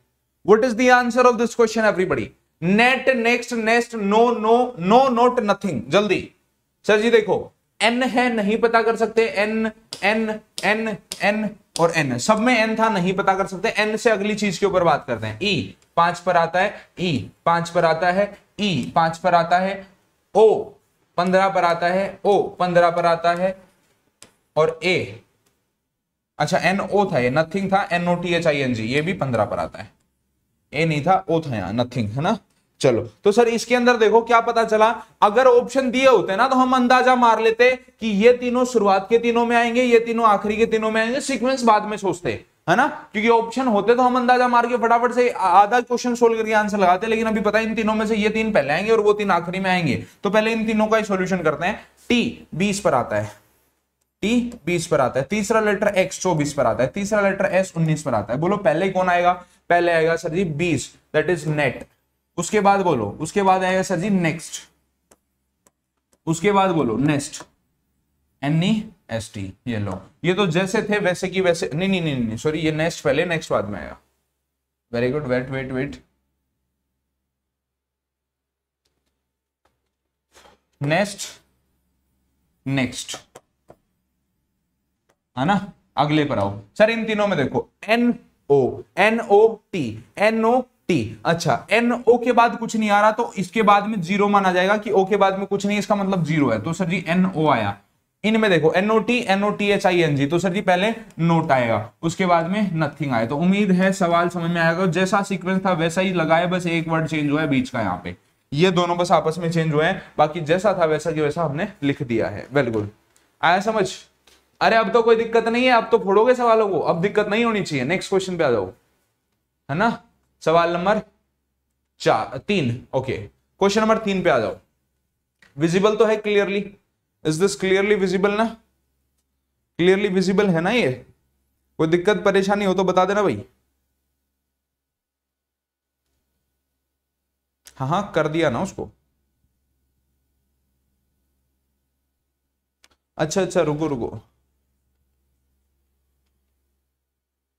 what is the answer of this question everybody net next next no no no not nothing जल्दी सर जी देखो एन है नहीं पता कर सकते एन एन एन एन और एन सब में एन था नहीं पता कर सकते एन से अगली चीज के ऊपर बात करते हैं ई e, पांच पर आता है ई e, पांच पर आता है ई e, पांच पर आता है ओ पंद्रह पर आता है ओ पंद्रह पर आता है और ए अच्छा एन ओ था ये नथिंग था N O T H I N G ये भी पंद्रह पर आता है ए नहीं था ओ था यहाँ नथिंग है ना चलो तो सर इसके अंदर देखो क्या पता चला अगर ऑप्शन दिए होते ना तो हम अंदाजा मार लेते कि ये तीनों शुरुआत के तीनों में आएंगे ये तीनों आखिरी के तीनों में आएंगे सीक्वेंस बाद में सोचते है ना क्योंकि ऑप्शन होते तो हम अंदाजा मार के फटाफट से आधा क्वेश्चन सोल्व करके आंसर लगाते लेकिन अभी पता है इन तीनों में से ये तीन पहले आएंगे और वो तीन आखिरी में आएंगे तो पहले इन तीनों का ही सोल्यूशन करते हैं टी बीस पर आता है टी बीस पर आता है तीसरा लेटर एक्स चौबीस पर आता है तीसरा लेटर एस उन्नीस पर आता है बोलो पहले कौन आएगा पहले आएगा सर जी बीस दैट इज नेट उसके बाद बोलो उसके बाद आएगा सर जी नेक्स्ट उसके बाद बोलो next N E S T ये लो ये तो जैसे थे वैसे की वैसे नहीं नहीं नहीं नहीं सॉरी ये नेक्स्ट पहले नेक्स्ट बाद में आया very good wait wait wait next next है ना अगले पर आओ सर इन तीनों में देखो N O N O T N O T अच्छा एन ओ के बाद कुछ नहीं आ रहा तो इसके बाद में जीरो माना जाएगा कि ओ के बाद में कुछ नहीं इसका मतलब जीरो है तो सर जी एन ओ आया इनमें देखो N O T N O T H I N G तो सर जी पहले नोट आएगा उसके बाद में नथिंग आए तो उम्मीद है सवाल समझ में आएगा जैसा सीक्वेंस था वैसा ही लगाए बस एक वर्ड चेंज हुआ है बीच का यहाँ पे ये दोनों बस आपस में चेंज हुए हैं बाकी जैसा था वैसा की वैसा हमने लिख दिया है वेल गुड आया समझ अरे अब तो कोई दिक्कत नहीं है अब तो फोड़ोगे सवालों को अब दिक्कत नहीं होनी चाहिए नेक्स्ट क्वेश्चन पे आ जाओ है ना सवाल नंबर चार तीन ओके क्वेश्चन नंबर तीन पे आ जाओ विजिबल तो है clearly is this clearly visible ना क्लियरली विजिबल है ना ये कोई दिक्कत परेशानी हो तो बता देना भाई हाँ हाँ कर दिया ना उसको अच्छा अच्छा रुको रुको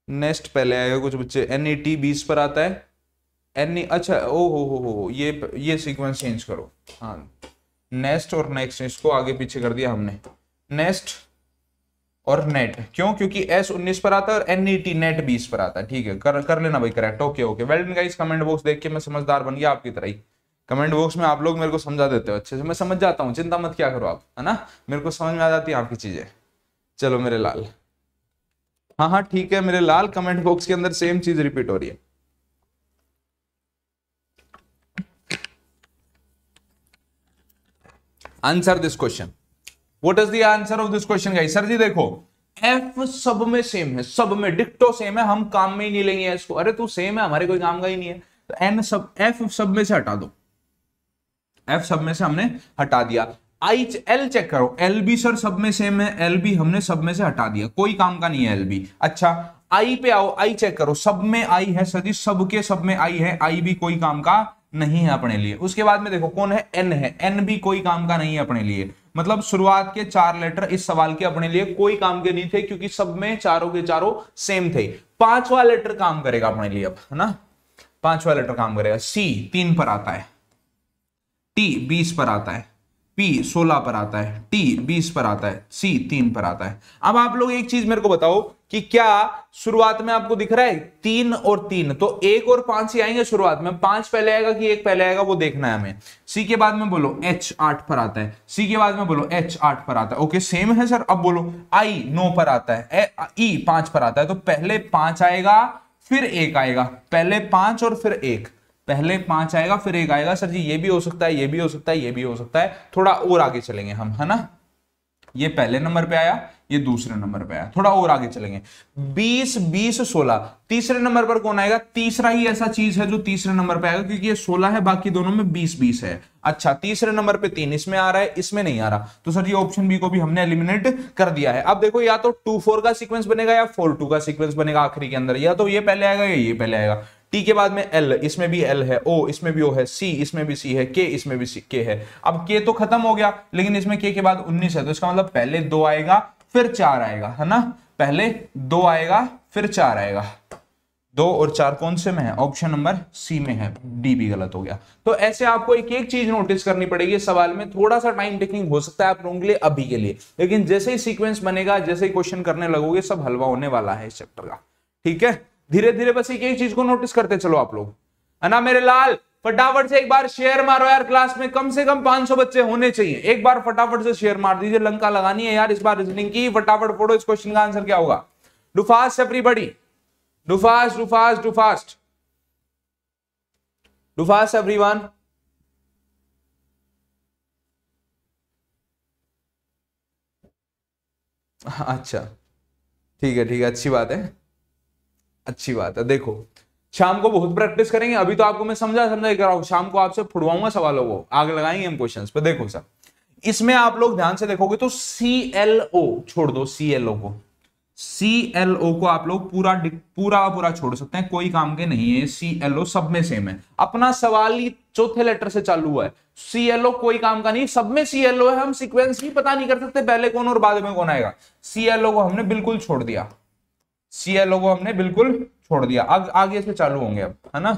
नेक्स्ट पहले आएगा कुछ बच्चे एन ए टी बीस पर आता है एन अच्छा ओ हो हो हो ये ये सीक्वेंस चेंज करो हाँ नेस्ट और नेक्स्ट इसको आगे पीछे कर दिया हमने नेस्ट और नेट क्यों क्योंकि एस उन्नीस पर आता है और एन ई टी नेट बीस पर आता है ठीक है कर कर लेना भाई correct okay okay well done guys comment box देख के मैं समझदार बन गया आपकी तरह ही कमेंट बॉक्स में आप लोग मेरे को समझा देते हो अच्छे से मैं समझ जाता हूँ चिंता मत क्या करो आप है ना मेरे को समझ में आ जाती है आपकी चीजें चलो मेरे लाल हाँ हाँ ठीक है मेरे लाल कमेंट बॉक्स के अंदर सेम चीज रिपीट हो रही है answer this question what is the answer of this question guys sir ji देखो एफ सब में सेम है सब में डिक्टो सेम है हम काम में ही नहीं लेंगे इसको अरे तू सेम है हमारे कोई काम का ही नहीं है तो एन सब एफ सब में से हटा दो एफ सब में से हमने हटा दिया आई एल चेक करो एल बी सर सब में सेम है एल बी हमने सब में से हटा दिया कोई काम का नहीं है एल बी अच्छा आई पे आओ आई चेक करो सब में आई है सर जी सबके सब में आई है आई भी कोई काम का नहीं है अपने लिए उसके बाद में देखो कौन है एन है एन भी कोई काम का नहीं है अपने लिए मतलब शुरुआत के चार लेटर इस सवाल के अपने लिए कोई काम के नहीं थे क्योंकि सब में चारों के चारों सेम थे पांचवा लेटर काम करेगा अपने लिए अब है ना पांचवा लेटर काम करेगा सी तीन पर आता है टी बीस पर आता है पी सोलह पर आता है टी बीस पर आता है सी तीन पर आता है अब आप लोग एक चीज मेरे को बताओ कि क्या शुरुआत में आपको दिख रहा है तीन और तीन तो एक और पांच ही आएंगे शुरुआत में पांच पहले आएगा कि एक पहले आएगा वो देखना है हमें सी के बाद में बोलो एच आठ पर आता है सी के बाद में बोलो एच आठ पर आता है ओके सेम है सर अब बोलो आई नौ पर आता है ई e पांच पर आता है तो पहले पांच आएगा फिर एक आएगा पहले पांच और फिर एक पहले पांच आएगा फिर एक आएगा सर जी ये भी हो सकता है ये भी हो सकता है ये भी हो सकता है थोड़ा और आगे चलेंगे हम है ना ये पहले नंबर पे आया ये दूसरे नंबर पे आया थोड़ा और आगे चलेंगे 20 20 16 तीसरे नंबर पर कौन आएगा तीसरा ही ऐसा चीज है जो तीसरे नंबर पे आएगा क्योंकि ये 16 है बाकी दोनों में 20 20 है अच्छा तीसरे नंबर पे तीन इसमें आ रहा है इसमें नहीं आ रहा तो सर ये ऑप्शन बी को भी हमने एलिमिनेट कर दिया है अब देखो या तो टू फोर का सीक्वेंस बनेगा या फोर टू का सीक्वेंस बनेगा आखिरी के अंदर या तो ये पहले आएगा या ये पहले आएगा टी के बाद में एल इसमें भी एल है ओ इसमें भी ओ है सी इसमें भी सी है के इसमें भी सी के है अब के तो खत्म हो गया लेकिन इसमें के के बाद उन्नीस है तो इसका मतलब पहले दो आएगा फिर चार आएगा है ना पहले दो आएगा फिर चार आएगा दो और चार कौन से में है ऑप्शन नंबर सी में है डी भी गलत हो गया तो ऐसे आपको एक एक चीज नोटिस करनी पड़ेगी सवाल में थोड़ा सा टाइम टेकिंग हो सकता है आप लोगों के लिए अभी के लिए लेकिन जैसे ही सीक्वेंस बनेगा जैसे ही क्वेश्चन करने लगोगे सब हलवा होने वाला है इस चैप्टर का ठीक है धीरे धीरे बस एक चीज को नोटिस करते चलो आप लोग है ना मेरे लाल फटाफट से एक बार शेयर मारो यार क्लास में कम से कम 500 बच्चे होने चाहिए एक बार फटाफट से शेयर मार दीजिए लंका लगानी है यार इस बार रीजनिंग की फटाफट फोड़ो इस क्वेश्चन का आंसर क्या होगा do fast everybody do fast do fast do fast do fast अच्छा ठीक है ठीक है अच्छी बात है अच्छी बात है देखो शाम को बहुत प्रैक्टिस करेंगे अभी तो आपको मैं समझा समझा कर रहा हूँ शाम को आपसे फुड़वाऊंगा सवालों को आग लगाएंगे हम क्वेश्चन पे देखो सर इसमें आप लोग ध्यान से देखोगे तो सी एल ओ छोड़ दो सी एल ओ को सी एल ओ को आप लोग पूरा पूरा पूरा छोड़ सकते हैं कोई काम के नहीं है सी एल ओ सब में सेम है अपना सवाल ही चौथे लेटर से चालू हुआ है सी एल ओ कोई काम का नहीं सब में सी एल ओ है हम सीक्वेंस ही पता नहीं कर सकते पहले कौन और बाद में कौन आएगा सी एल ओ को हमने बिल्कुल छोड़ दिया सी एल को हमने बिल्कुल छोड़ दिया अब आगे से चालू होंगे अब है ना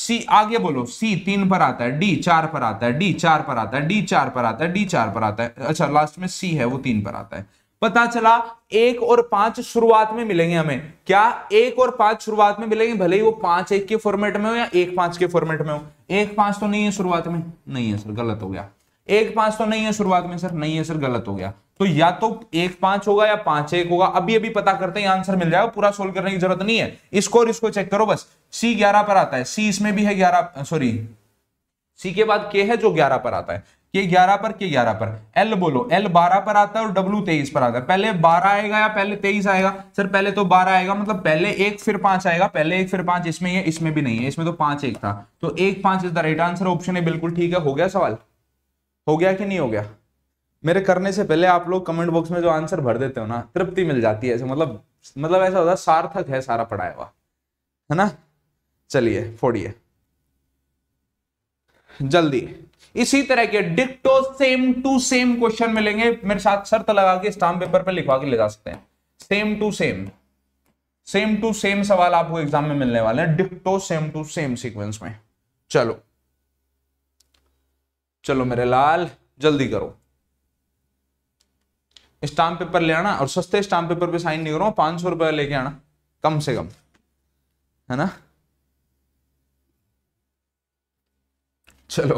सी आगे बोलो सी तीन पर आता है डी चार पर आता है डी चार पर आता है डी चार पर आता है डी चार पर आता है अच्छा लास्ट में सी है वो तीन पर आता है पता चला एक और पांच शुरुआत में मिलेंगे हमें क्या एक और पांच शुरुआत में मिलेंगे भले ही वो पांच एक के फॉर्मेट में हो या एक पांच के फॉर्मेट में हो एक पांच तो नहीं है शुरुआत में नहीं है सर गलत हो गया एक पांच तो नहीं है शुरुआत में सर नहीं है सर गलत हो गया तो या तो एक पांच होगा या पांच एक होगा अभी अभी पता करते हैं आंसर मिल जाएगा पूरा सोल्व करने की जरूरत नहीं है इसको और इसको चेक करो बस सी ग्यारह पर आता है सी इसमें भी है ग्यारह सॉरी सी के बाद के है जो ग्यारह पर आता है के ग्यारह पर के ग्यारह पर एल बोलो एल बारह पर आता है और डब्ल्यू तेईस पर आता है पहले बारह आएगा या पहले तेईस आएगा सर पहले तो बारह आएगा मतलब पहले एक फिर पांच आएगा पहले एक फिर पांच इसमें है इसमें भी नहीं है इसमें तो पांच एक था तो एक पांच is the right answer option है बिल्कुल ठीक है हो गया सवाल हो गया कि नहीं हो गया मेरे करने से पहले आप लोग कमेंट बॉक्स में जो आंसर भर देते हो ना तृप्ति मिल जाती है ऐसे मतलब मतलब ऐसा होता है सार्थक है सारा पढ़ाया हुआ है ना चलिए फोड़िए जल्दी इसी तरह के डिक्टो सेम टू सेम क्वेश्चन मिलेंगे मेरे साथ शर्त लगा के स्टाम्प पेपर पे लिखवा के ले जा सकते हैं same to same same to same सवाल आपको एग्जाम में मिलने वाले हैं डिक्टो सेम टू सेम सीक्वेंस में चलो चलो मेरे लाल जल्दी करो स्टाम्प पेपर ले आना और सस्ते स्टाम्प पेपर पे साइन नहीं करो पांच सौ रुपया लेके आना कम से कम है ना चलो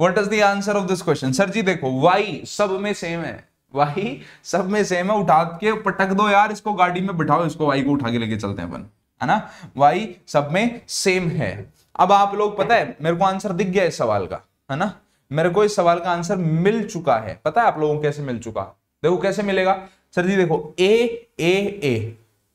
what is the answer of this question sir ji देखो वाई सब में सेम है वाई सब में सेम है उठा के पटक दो यार इसको गाड़ी में बिठाओ इसको वाई को उठा के लेके चलते हैं अपन है ना वाई सब में सेम है अब आप लोग पता है मेरे को आंसर दिख गया इस सवाल का है ना मेरे को इस सवाल का आंसर मिल चुका है पता है आप लोगों को कैसे मिल चुका देखो कैसे मिलेगा सर जी देखो ए ए ए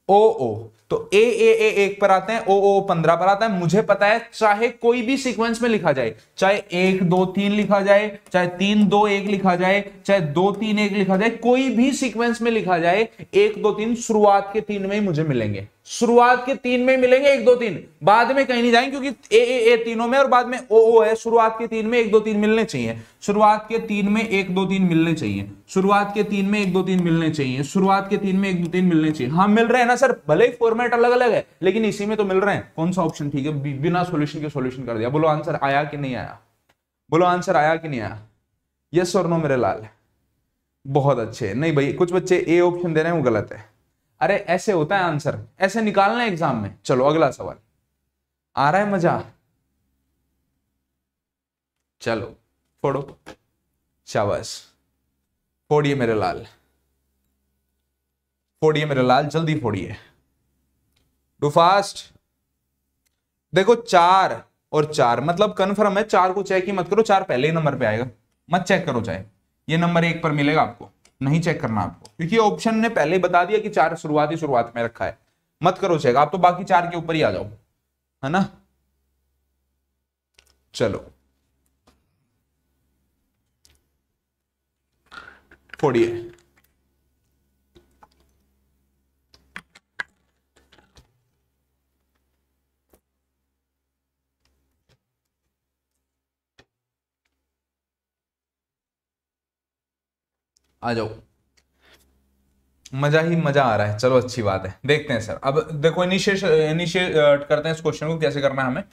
ओ ओ तो ए ए ए एक पर आते हैं ओ ओ पंद्रह पर आता है मुझे पता है चाहे कोई भी सीक्वेंस में लिखा जाए चाहे एक दो तीन लिखा जाए चाहे तीन दो एक लिखा जाए चाहे दो तीन एक लिखा जाए कोई भी सीक्वेंस में लिखा जाए एक दो तीन शुरुआत के तीन में ही मुझे मिलेंगे शुरुआत के तीन में मिलेंगे एक दो तीन बाद में कहीं नहीं जाएंगे क्योंकि ए ए ए तीनों में और बाद में ओ ओ है शुरुआत के तीन में एक दो तीन मिलने चाहिए शुरुआत के तीन में एक दो तीन मिलने चाहिए शुरुआत के तीन में एक दो तीन मिलने चाहिए शुरुआत के तीन में एक दो तीन मिलने चाहिए हाँ मिल रहे हैं ना सर भले ही फॉर्मेट अलग अलग है लेकिन इसी में तो मिल रहे हैं कौन सा ऑप्शन ठीक है बिना सोल्यूशन के सोल्यूशन कर दिया बोलो आंसर आया कि नहीं आया बोलो आंसर आया कि नहीं आया यस और नो मेरे लाल बहुत अच्छे नहीं भाई कुछ बच्चे ए ऑप्शन दे रहे हैं वो गलत है अरे ऐसे होता है आंसर ऐसे निकालना है एग्जाम में चलो अगला सवाल आ रहा है मजा चलो फोड़ो शाबाश फोड़िए मेरे लाल फोड़िए मेरे लाल जल्दी फोड़िए डू फास्ट देखो चार और चार मतलब कन्फर्म है चार को चेक ही मत करो चार पहले ही नंबर पे आएगा मत चेक करो चाहे ये नंबर एक पर मिलेगा आपको नहीं चेक करना आपको क्योंकि ऑप्शन ने पहले ही बता दिया कि चार शुरुआती शुरुआत में रखा है मत करो चेक आप तो बाकी चार के ऊपर ही आ जाओ है ना चलो फोड़िए आ जाओ मजा ही मजा आ रहा है चलो अच्छी बात है देखते हैं सर अब देखो इनिशियश इनिशियट करते हैं इस क्वेश्चन को कैसे करना है हमें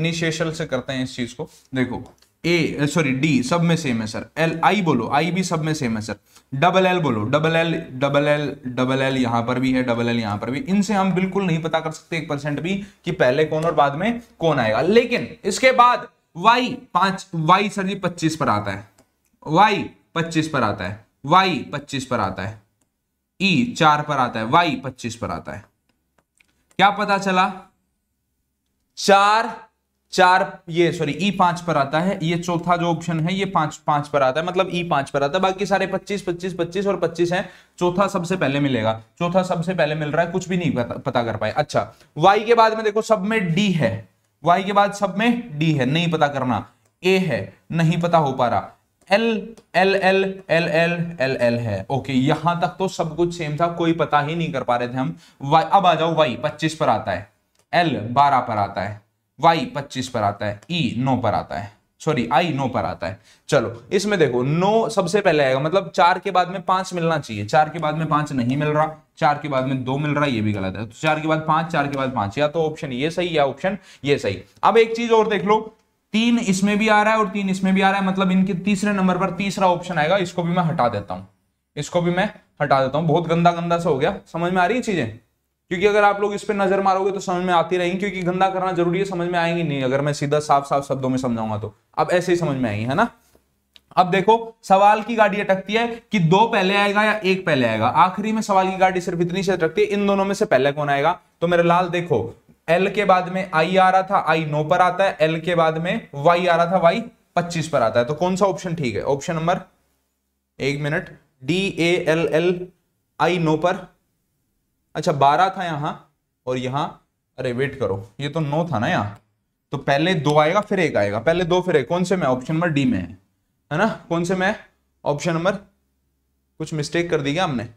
इनिशियल से करते हैं इस चीज को देखो ए सॉरी डी सब में सेम है सर एल आई बोलो आई भी सब में सेम है सर डबल एल बोलो double L double L double L यहां पर भी है डबल एल यहां पर भी इनसे हम बिल्कुल नहीं पता कर सकते एक परसेंट भी कि पहले कौन और बाद में कौन आएगा लेकिन इसके बाद वाई पांच वाई सर जी पच्चीस पर आता है वाई पच्चीस पर आता है वाई पच्चीस पर आता है ई e चार पर आता है वाई पच्चीस पर आता है क्या पता चला चार चार ये सॉरी ई e पांच पर आता है ये चौथा जो ऑप्शन है ये पांच पांच पर आता है मतलब ई e पांच पर आता है बाकी सारे पच्चीस पच्चीस पच्चीस और पच्चीस हैं चौथा सबसे पहले मिलेगा चौथा सबसे पहले मिल रहा है कुछ भी नहीं पता, पता कर पाए अच्छा वाई के बाद में देखो सब में डी है वाई के बाद सब में डी है नहीं पता करना ए है नहीं पता हो पा रहा L L L L L L L है ओके यहां तक तो सब कुछ सेम था कोई पता ही नहीं कर पा रहे थे हम वाई अब आ जाओ वाई पच्चीस पर आता है एल बारह पर आता है वाई पच्चीस पर आता है ई e, नौ पर आता है सॉरी आई नो पर आता है चलो इसमें देखो नो सबसे पहले आएगा मतलब चार के बाद में पांच मिलना चाहिए चार के बाद में पांच नहीं मिल रहा चार के बाद में दो मिल रहा है ये भी गलत है तो चार के बाद पांच चार के बाद पांच या तो ऑप्शन ये सही या ऑप्शन ये सही अब एक चीज और देख लो तीन इसमें भी आ रहा है और तीन इसमें भी आ रहा है मतलब इनके तीसरे नंबर पर तीसरा ऑप्शन आएगा इसको भी मैं हटा देता हूं इसको भी मैं हटा देता हूं बहुत गंदा गंदा सा हो गया समझ में आ रही है चीजें क्योंकि अगर आप लोग इस पर नजर मारोगे तो समझ में आती रहेंगी क्योंकि गंदा करना जरूरी है समझ में आएंगी नहीं अगर मैं सीधा साफ साफ शब्दों में समझाऊंगा तो अब ऐसे ही समझ में आएंगी है ना अब देखो सवाल की गाड़ी अटकती है कि दो पहले आएगा या एक पहले आएगा आखिरी में सवाल की गाड़ी सिर्फ इतनी से अटकती है इन दोनों में से पहले कौन आएगा तो मेरे लाल देखो एल के बाद में आई आ रहा था आई नो पर आता है एल के बाद में वाई आ रहा था वाई पच्चीस पर आता है तो कौन सा ऑप्शन ठीक है ऑप्शन नंबर एक minute D A L L I no पर अच्छा बारह था यहां और यहां अरे वेट करो ये तो नो था ना यहाँ तो पहले दो आएगा फिर एक आएगा पहले दो फिर एक कौन से में ऑप्शन नंबर डी में है है ना कौन से में ऑप्शन नंबर कुछ मिस्टेक कर दी क्या हमने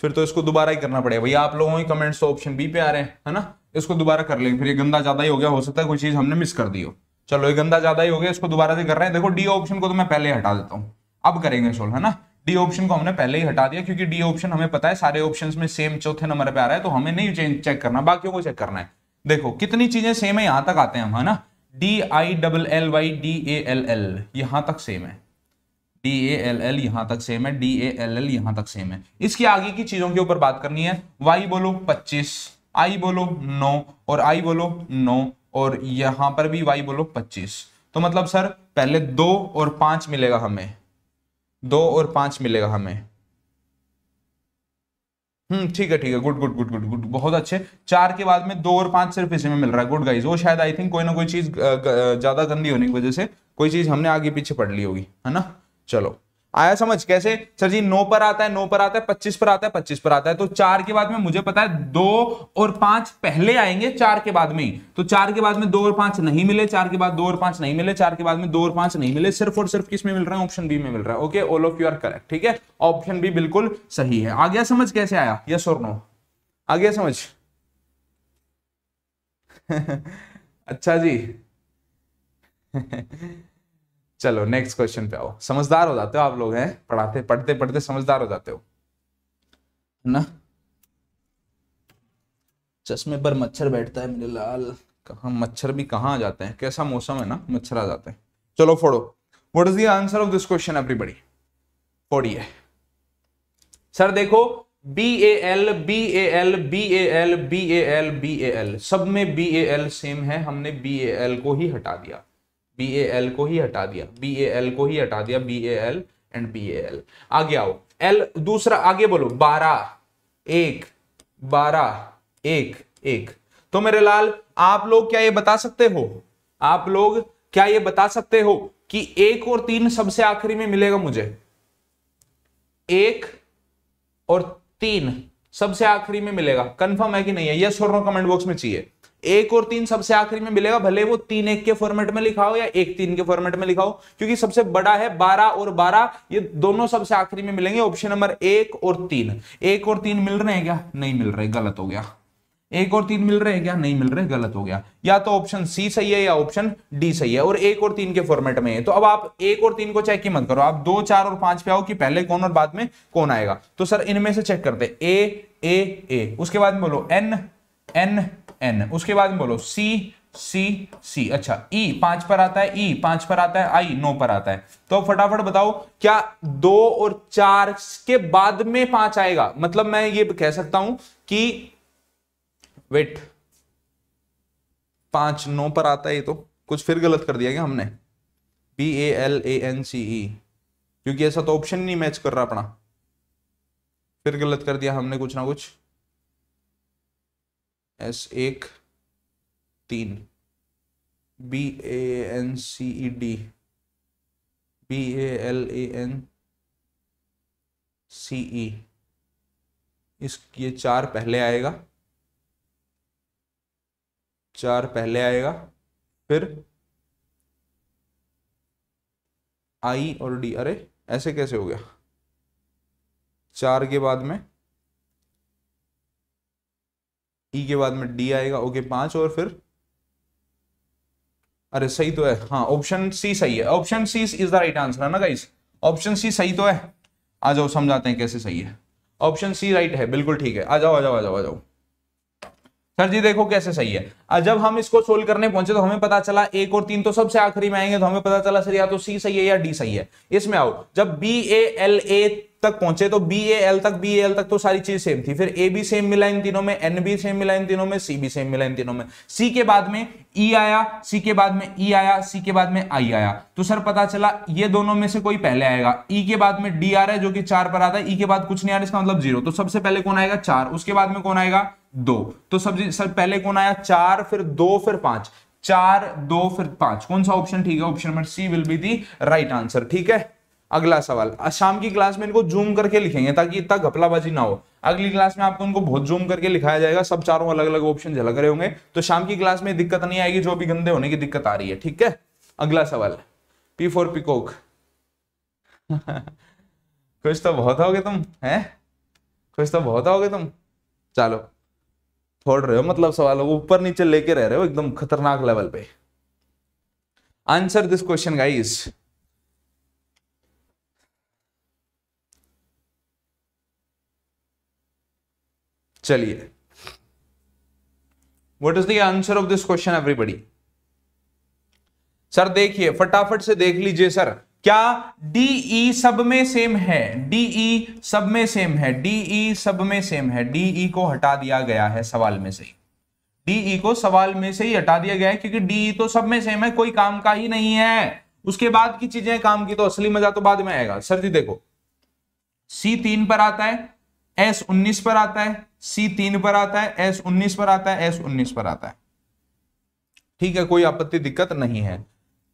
फिर तो इसको दोबारा ही करना पड़ेगा भैया आप लोगों ही कमेंट्स तो ऑप्शन बी पे आ रहे हैं है ना इसको दोबारा कर लेंगे फिर ये गंदा ज्यादा ही हो गया हो सकता है कोई चीज हमने मिस कर दी हो चलो ये गंदा ज्यादा ही हो गया इसको दोबारा से कर रहे हैं देखो डी ऑप्शन को तो मैं पहले हटा देता हूँ अब करेंगे सोल्व है ना डी ऑप्शन को हमने पहले ही हटा दिया क्योंकि डी ऑप्शन हमें पता है सारे ऑप्शन में सेम चौथे नंबर पर आ रहा है तो हमें नहीं चेंज चेक करना बाकी को चेक करना है देखो कितनी चीजें सेम है यहां तक आते हैं हम है ना D I double L Y D A L L यहां तक सेम है डी ए एल एल यहां तक सेम है डी ए एल एल यहां तक सेम है इसके आगे की चीजों के ऊपर बात करनी है वाई बोलो पच्चीस आई बोलो नौ और आई बोलो नौ और यहां पर भी वाई बोलो पच्चीस तो मतलब सर पहले दो और पांच मिलेगा हमें दो और पांच मिलेगा हमें हम्म ठीक है ठीक है good good good good good बहुत अच्छे चार के बाद में दो और पांच सिर्फ इसी में मिल रहा है गुड गाइज वो शायद आई थिंक कोई ना कोई चीज ज्यादा गंदी होने की वजह से कोई चीज हमने आगे पीछे पढ़ ली होगी है ना चलो आया समझ कैसे सर जी नौ पर आता है नौ पर आता है पच्चीस पर आता है पच्चीस पर आता है तो चार के बाद में मुझे पता है दो और पांच पहले आएंगे चार के बाद में ही तो चार के बाद में दो और पांच नहीं मिले चार के बाद दो और पांच नहीं मिले चार के बाद में दो और पांच नहीं मिले सिर्फ और सिर्फ किस में मिल रहा है ऑप्शन बी में मिल रहा है okay all of you are correct ठीक है ऑप्शन बी बिल्कुल सही है आ गया समझ कैसे आया यस और नो आ गया समझ [laughs] अच्छा जी [laughs] चलो नेक्स्ट क्वेश्चन पे आओ समझदार हो जाते हो आप लोग हैं पढ़ाते पढ़ते पढ़ते समझदार हो जाते हो ना चश्मे पर मच्छर बैठता है मेरे लाल कहा मच्छर भी कहाँ आ जाते हैं कैसा मौसम है ना मच्छर आ जाते हैं चलो फोड़ो what is the answer of this question everybody फोड़िए सर देखो B A L B A L B A L B A L B A L सब में बी ए एल सेम है हमने बी ए एल को ही हटा दिया बी ए एल को ही हटा दिया बी ए एल को ही हटा दिया B A L and B A L आगे आओ एल दूसरा आगे बोलो बारह एक बारह एक एक तो मेरे लाल आप लोग क्या ये बता सकते हो आप लोग क्या ये बता सकते हो कि एक और तीन सबसे आखिरी में मिलेगा मुझे एक और तीन सबसे आखिरी में मिलेगा कंफर्म है कि नहीं है यस और नो कमेंट बॉक्स में चाहिए एक और तीन सबसे आखिरी में मिलेगा भले वो तीन एक के फॉर्मेट में लिखा हो या एक तीन के फॉर्मेट में लिखा हो क्योंकि सबसे बड़ा है बारह और बारह ये दोनों सबसे आखिरी में मिलेंगे ऑप्शन नंबर एक और तीन एक और तीन मिल रहे हैं क्या नहीं मिल रहे गलत हो गया एक और तीन मिल रहे हैं क्या नहीं मिल रहे गलत हो गया या तो ऑप्शन सी सही है या ऑप्शन डी सही है और एक और तीन के फॉर्मेट में है तो अब आप एक और तीन को चेक की मत करो आप दो चार और पांच पे आओ कि पहले कौन और बाद में कौन आएगा तो सर इनमें से चेक करते ए ए ए उसके बाद बोलो एन एन एन उसके बाद में बोलो सी सी सी अच्छा ई e, पांच पर आता है ई e, पांच पर आता है आई नौ पर आता है तो फटाफट बताओ क्या दो और चार के बाद में पांच आएगा मतलब मैं ये कह सकता हूं कि वेट पांच नौ पर आता है ये तो कुछ फिर गलत कर दिया क्या हमने B A L A N C E क्योंकि ऐसा तो ऑप्शन नहीं मैच कर रहा अपना फिर गलत कर दिया हमने कुछ ना कुछ एस एक तीन B A N C E D B A L A N C E इस ये चार पहले आएगा चार पहले आएगा फिर आई और डी अरे ऐसे कैसे हो गया चार के बाद में ई e के बाद में डी आएगा ओके पांच और फिर अरे सही तो है हाँ ऑप्शन सी सही है option C is the right answer है ना गाइस ऑप्शन सी सही तो है आ जाओ समझाते हैं कैसे सही है ऑप्शन सी राइट है बिल्कुल ठीक है आ जाओ आ जाओ आ जाओ आ जाओ सर जी देखो कैसे सही है जब हम इसको सोल्व करने पहुंचे तो हमें पता चला एक और तीन तो सबसे आखिरी में आएंगे तो हमें पता चला सर या तो सी सही है या डी सही है इसमें आओ जब बी ए एल ए तक पहुंचे तो बी ए एल तक बी एल तक तो सारी चीज सेम थी फिर ए बी सेम मिला इन तीनों में एन बी सेम मिला इन तीनों में सी बी सेम मिला इन तीनों में सी के बाद में ई e आया सी के बाद में ई e आया सी के बाद में आई आया तो सर पता चला ये दोनों में से कोई पहले आएगा ई e के बाद में डी आ रहा है जो कि चार पर आता है ई e के बाद कुछ नहीं आ रहा इसका मतलब जीरो तो सबसे पहले कौन आएगा चार उसके बाद में कौन आएगा दो तो सब सर पहले कौन आया चार फिर दो फिर पांच चार दो फिर पांच कौन सा ऑप्शन ठीक है option number C will be the right answer ठीक है अगला सवाल शाम की क्लास में इनको जूम करके लिखेंगे ताकि इतना घपलाबाजी ना हो अगली क्लास में आपको उनको बहुत जूम करके लिखाया जाएगा सब चारों अलग अलग ऑप्शन झलक रहे होंगे तो शाम की क्लास में दिक्कत नहीं आएगी जो अभी गंदे होने की दिक्कत आ रही है ठीक है अगला सवाल पी फॉर पिकोक कुछ तो बहुत होगे तुम है कुछ तो बहुत होगे तुम चलो छोड़ रहे हो मतलब सवाल ऊपर नीचे लेके रह रहे हो एकदम खतरनाक लेवल पे आंसर दिस क्वेश्चन गाइस चलिए what is the answer of this question everybody sir देखिए फटाफट से देख लीजिए सर क्या डीई e सब में सेम है डीई e सब में सेम है डीई e सब में सेम है डीई को हटा दिया गया है सवाल में से ही डीई को सवाल में से ही हटा दिया गया है क्योंकि डीई तो सब में सेम है कोई काम का ही नहीं है उसके बाद की चीजें काम की तो असली मजा तो बाद में आएगा सर जी देखो सी तीन पर आता है एस उन्नीस पर आता है सी तीन पर आता है एस उन्नीस पर आता है एस उन्नीस पर आता है ठीक है कोई आपत्ति दिक्कत नहीं है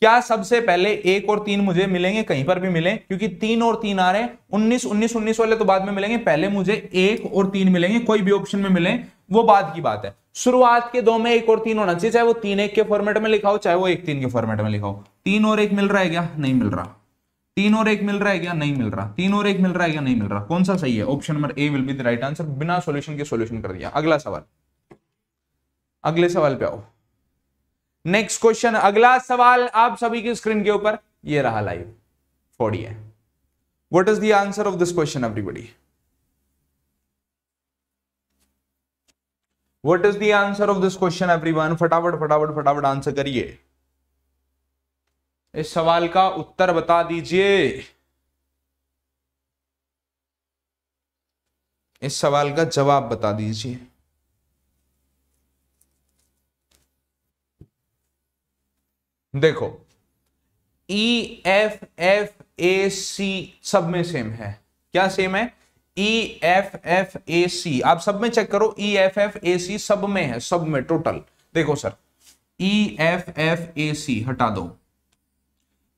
क्या सबसे पहले एक और तीन मुझे मिलेंगे कहीं पर भी मिले क्योंकि तीन और तीन आ रहे हैं उन्नीस उन्नीस उन्नीस वाले तो बाद में मिलेंगे पहले मुझे एक और तीन मिलेंगे कोई भी ऑप्शन में मिले वो बाद की बात है शुरुआत के दो में एक और तीन होना चाहिए चाहे वो तीन एक के फॉर्मेट में लिखा हो चाहे वो एक तीन के फॉर्मेट में लिखा हो तीन और एक मिल रहा है क्या नहीं मिल रहा तीन और एक मिल रहा है क्या नहीं मिल रहा तीन और एक मिल रहा है क्या नहीं मिल रहा कौन सा सही है option number A will be the right answer बिना सॉल्यूशन के सॉल्यूशन कर दिया अगला सवाल अगले सवाल पे आओ नेक्स्ट क्वेश्चन अगला सवाल आप सभी की स्क्रीन के ऊपर ये रहा लाइव फोड़िए what is the answer of this question everybody what is the answer of this question everyone फटाफट फटाफट फटाफट आंसर करिए इस सवाल का उत्तर बता दीजिए इस सवाल का जवाब बता दीजिए देखो ई एफ एफ ए सी सब में सेम है क्या सेम है ई एफ एफ ए सी आप सब में चेक करो ई एफ एफ ए सी सब में है सब में टोटल देखो sir E F F A C हटा दो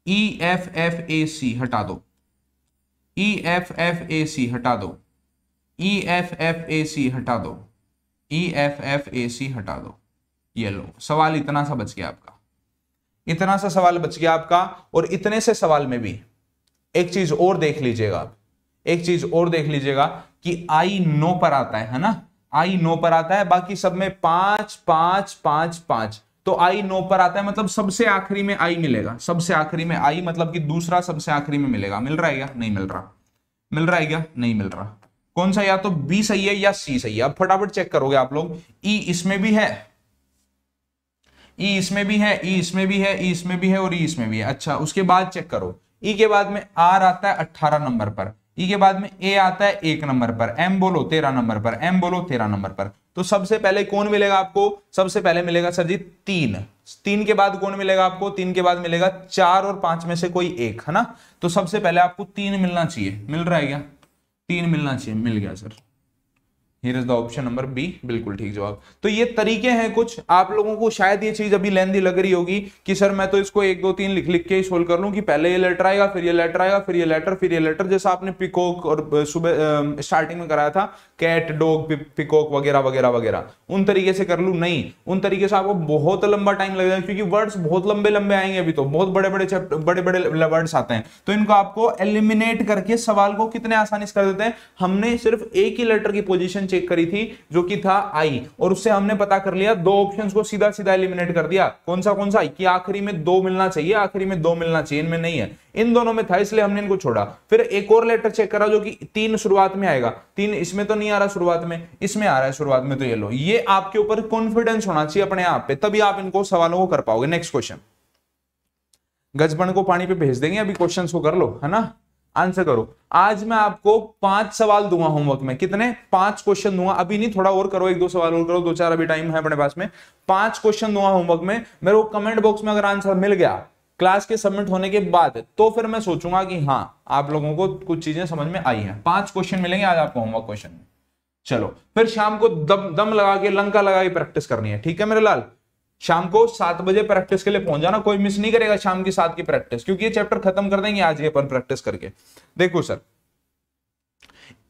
ई एफ एफ ए सी हटा दो ई एफ एफ ए सी हटा दो ई एफ एफ ए सी हटा दो ई एफ एफ ए सी हटा दो ये लो सवाल इतना सा बच गया आपका इतना सा सवाल बच गया आपका और इतने से सवाल में भी एक चीज और देख लीजिएगा आप एक चीज और देख लीजिएगा कि आई नो पर आता है है ना आई नो पर आता है बाकी सब में पांच पांच पांच पांच तो आई नो पर आता है मतलब सबसे आखिरी में आई मिलेगा सबसे आखिरी में आई मतलब कि दूसरा सबसे आखिरी में मिलेगा मिल रहा है क्या नहीं मिल रहा मिल रहा है क्या नहीं मिल रहा कौन सा या तो बी सही है या सी सही है अब फटाफट चेक करोगे आप लोग ई e इसमें भी है ई इसमें भी है ई इसमें भी है ई इसमें भी है और ई इसमें भी है अच्छा उसके बाद चेक करो ई के बाद में आर आता है अट्ठारह नंबर पर ई के बाद में ए आता है एक नंबर पर एम बोलो तेरह नंबर पर एम बोलो तेरह नंबर पर तो सबसे पहले कौन मिलेगा आपको सबसे पहले मिलेगा सर जी तीन तीन के बाद कौन मिलेगा आपको तीन के बाद मिलेगा चार और पांच में से कोई एक है ना तो सबसे पहले आपको तीन मिलना चाहिए मिल रहा है क्या तीन मिलना चाहिए मिल गया sir here is the option number B बिल्कुल ठीक जवाब तो ये तरीके हैं कुछ आप लोगों को शायद ये चीज अभी लेंदी लग रही होगी कि सर मैं तो इसको एक दो तीन लिख लिख के ही सोल्व कर लूँ कि पहले ये लेटर आएगा फिर ये लेटर आएगा फिर ये लेटर फिर ये लेटर जैसा आपने पिकोक और सुबह स्टार्टिंग में कराया था कैट डॉग पिकोक वगैरह वगैरह वगैरह उन तरीके से कर लूँ नहीं उन तरीके से आपको बहुत लंबा टाइम लगेगा क्योंकि वर्ड्स बहुत लंबे लंबे आएंगे अभी तो बहुत बड़े बड़े बड़े बड़े वर्ड्स आते हैं तो इनको आपको एलिमिनेट करके सवाल को कितने आसानी से कर देते हैं हमने सिर्फ एक ही लेटर की पोजिशन चेक करी थी जो कि था आई और उससे हमने पता कर लिया दो ऑप्शंस को सीधा सीधा एलिमिनेट कर दिया कौन सा कौन सा कि आखिरी में दो मिलना चाहिए आखिरी में दो मिलना चाहिए इनमें नहीं है इन दोनों में था इसलिए हमने इनको छोड़ा फिर एक और लेटर चेक करा जो कि तीन शुरुआत में आएगा तीन इसमें तो नहीं आ रहा शुरुआत में इसमें आ रहा है शुरुआत में तो ये लो ये आपके ऊपर कॉन्फिडेंस होना चाहिए अपने आप पे तभी आप इनको सवालों को कर पाओगे नेक्स्ट क्वेश्चन गजबन को पानी पे भेज देंगे अभी क्वेश्चंस को कर लो है ना आंसर करो आज मैं आपको पांच सवाल दूंगा होमवर्क में कितने पांच क्वेश्चन दूंगा अभी नहीं थोड़ा और करो एक दो सवाल और करो दो चार अभी टाइम है अपने पास में पांच क्वेश्चन दूंगा होमवर्क में मेरे को कमेंट बॉक्स में अगर आंसर मिल गया क्लास के सबमिट होने के बाद तो फिर मैं सोचूंगा कि हाँ आप लोगों को कुछ चीजें समझ में आई हैं पांच क्वेश्चन मिलेंगे आज आपको होमवर्क क्वेश्चन में चलो फिर शाम को दम दम लगा के लंका लगा के प्रैक्टिस करनी है ठीक है मेरे लाल शाम को सात बजे प्रैक्टिस के लिए पहुंच जाना कोई मिस नहीं करेगा शाम की सात की प्रैक्टिस क्योंकि ये चैप्टर खत्म कर देंगे आज ये अपन प्रैक्टिस करके देखो सर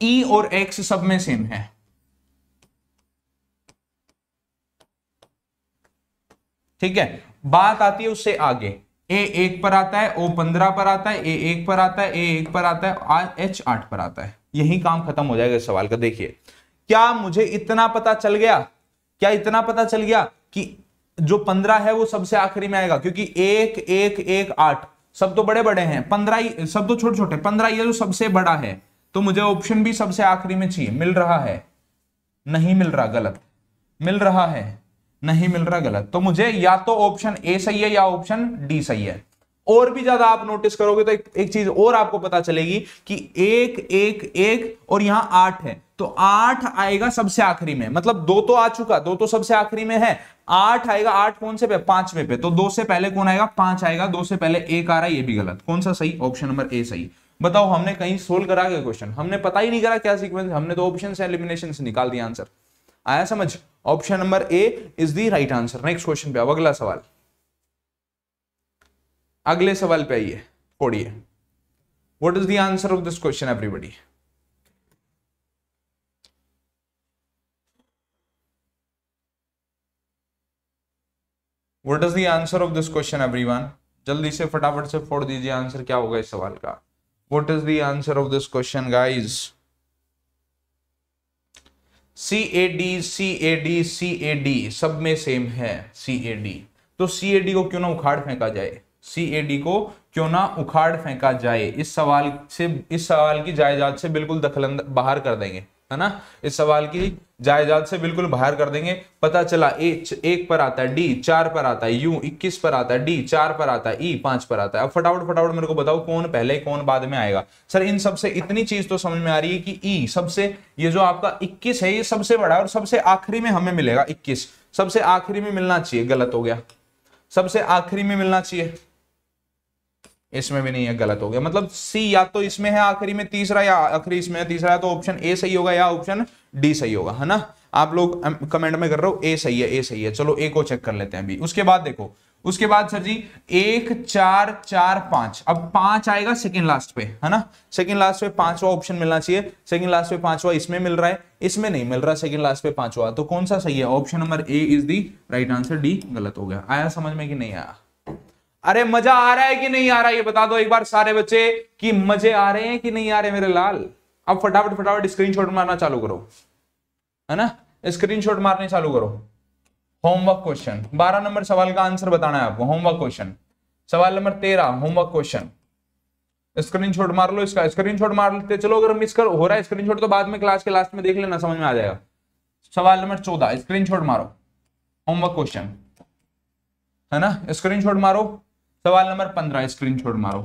ई e और एक्स सब में सेम है ठीक है बात आती है उससे आगे ए एक पर आता है ओ पंद्रह पर आता है ए एक पर आता है ए एक पर आता है एच आठ पर आता है यही काम खत्म हो जाएगा इस सवाल का देखिए क्या मुझे इतना पता चल गया क्या इतना पता चल गया कि जो पंद्रह है वो सबसे आखिरी में आएगा क्योंकि एक एक एक आठ सब तो बड़े बड़े हैं पंद्रह सब तो छोटे छोटे पंद्रह ये जो सबसे बड़ा है तो मुझे ऑप्शन भी सबसे आखिरी में चाहिए मिल रहा है नहीं मिल रहा गलत मिल रहा है नहीं मिल रहा गलत तो मुझे या तो ऑप्शन ए सही है या ऑप्शन डी सही है और भी ज्यादा आप नोटिस करोगे तो एक, एक चीज और आपको पता चलेगी कि एक एक एक और यहां आठ है तो आठ आएगा सबसे आखिरी में मतलब दो तो आ चुका दो तो सबसे आखिरी में है आठ आएगा आठ कौन से पे पांचवे पे तो दो से पहले कौन आएगा पांच आएगा दो से पहले एक आ रहा है ये भी गलत कौन सा सही ऑप्शन नंबर ए सही बताओ हमने कहीं सोल्व करा गया क्वेश्चन हमने पता ही नहीं करा क्या सीक्वेंस हमने तो ऑप्शन से एलिमिनेशन से निकाल दिया आंसर आया समझ option number A is the right answer next question पे अब अगला सवाल अगले सवाल पे आइए छोड़िए what is the answer of this question everybody what is the answer of this question everyone जल्दी से फटाफट से फोड़ दीजिए आंसर क्या होगा इस सवाल का what is the answer of this question guys C A D C A D C A D सब में सेम है सी ए डी तो सी ए डी को क्यों ना उखाड़ फेंका जाए डी को क्यों ना उखाड़ फेंका जाए इस सवाल से इस सवाल की जायदाद से बिल्कुल दखल बाहर कर देंगे है ना इस सवाल की जायदाद से बिल्कुल बाहर कर देंगे पता चला ए एक पर आता है डी चार पर आता है यू इक्कीस पर आता है डी चार पर आता है ई e, पांच पर आता है अब फटाफट फटाफट मेरे को बताओ कौन पहले कौन बाद में आएगा सर इन सबसे इतनी चीज तो समझ में आ रही है कि ई e सबसे ये जो आपका इक्कीस है ये सबसे बड़ा और सबसे आखिरी में हमें मिलेगा इक्कीस सबसे आखिरी में मिलना चाहिए गलत हो गया सबसे आखिरी में मिलना चाहिए इसमें भी नहीं है गलत हो गया मतलब सी या तो इसमें है आखिरी में तीसरा या आखिरी इसमें है तीसरा है तो ऑप्शन ए सही होगा या ऑप्शन डी सही होगा है ना आप लोग कमेंट में कर रहे हो ए सही है ए सही है चलो ए को चेक कर लेते हैं अभी उसके बाद देखो उसके बाद सर जी एक चार चार पांच अब पांच आएगा सेकेंड लास्ट पे है ना सेकेंड लास्ट पे पांचवा ऑप्शन मिलना चाहिए सेकेंड लास्ट पे पांचवा इसमें मिल रहा है इसमें नहीं मिल रहा सेकेंड लास्ट पे पांचवा तो कौन सा सही है option number A is the right answer D गलत हो गया आया समझ में कि नहीं आया अरे मजा आ रहा है कि नहीं आ रहा है ये बता दो एक बार सारे बच्चे कि मजे आ रहे हैं कि नहीं आ रहे मेरे लाल अब फटाफट फटाफट स्क्रीनशॉट मारना चालू करो है ना स्क्रीनशॉट मारने चालू करो होमवर्क क्वेश्चन बारह नंबर सवाल का आंसर बताना है आपको होमवर्क क्वेश्चन सवाल नंबर तेरह होमवर्क क्वेश्चन स्क्रीन शॉट मार लो इसका स्क्रीन शॉट मार लेते चलो अगर मिस कर हो रहा है स्क्रीन शॉट तो बाद में क्लास के लास्ट में देख लेना समझ में आ जाएगा सवाल नंबर चौदह स्क्रीन शॉट मारो होमवर्क क्वेश्चन है ना स्क्रीनशॉट मारो सवाल नंबर पंद्रह स्क्रीन छोड़ मारो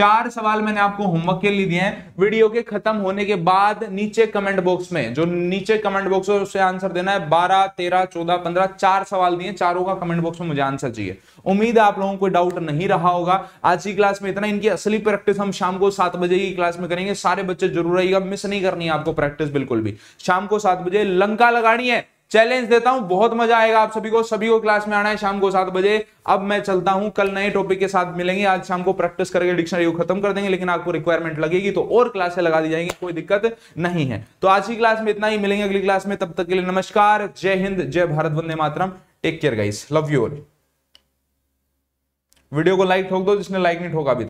चार सवाल मैंने आपको होमवर्क के लिए दिए हैं वीडियो के खत्म होने के बाद नीचे कमेंट बॉक्स में जो नीचे कमेंट बॉक्स है उससे आंसर देना है बारह तेरह चौदह पंद्रह चार सवाल दिए चारों का कमेंट बॉक्स में मुझे आंसर चाहिए उम्मीद है आप लोगों को डाउट नहीं रहा होगा आज की क्लास में इतना इनकी असली प्रैक्टिस हम शाम को सात बजे की क्लास में करेंगे सारे बच्चे जरूर आइएगा मिस नहीं करनी आपको प्रैक्टिस बिल्कुल भी शाम को सात बजे लंका लगानी है चैलेंज देता हूं बहुत मजा आएगा आप सभी को सभी को क्लास में आना है शाम को सात बजे अब मैं चलता हूं कल नए टॉपिक के साथ मिलेंगे आज शाम को प्रैक्टिस करके डिक्शनरी को खत्म कर देंगे लेकिन आपको रिक्वायरमेंट लगेगी तो और क्लासें लगा दी जाएंगी कोई दिक्कत नहीं है तो आज की क्लास में इतना ही मिलेंगे अगली क्लास में तब तक के लिए नमस्कार जय हिंद जय भारत वंदे मातरम take care guys love you all video को लाइक ठोक दो जिसने लाइक नहीं ठोका अभी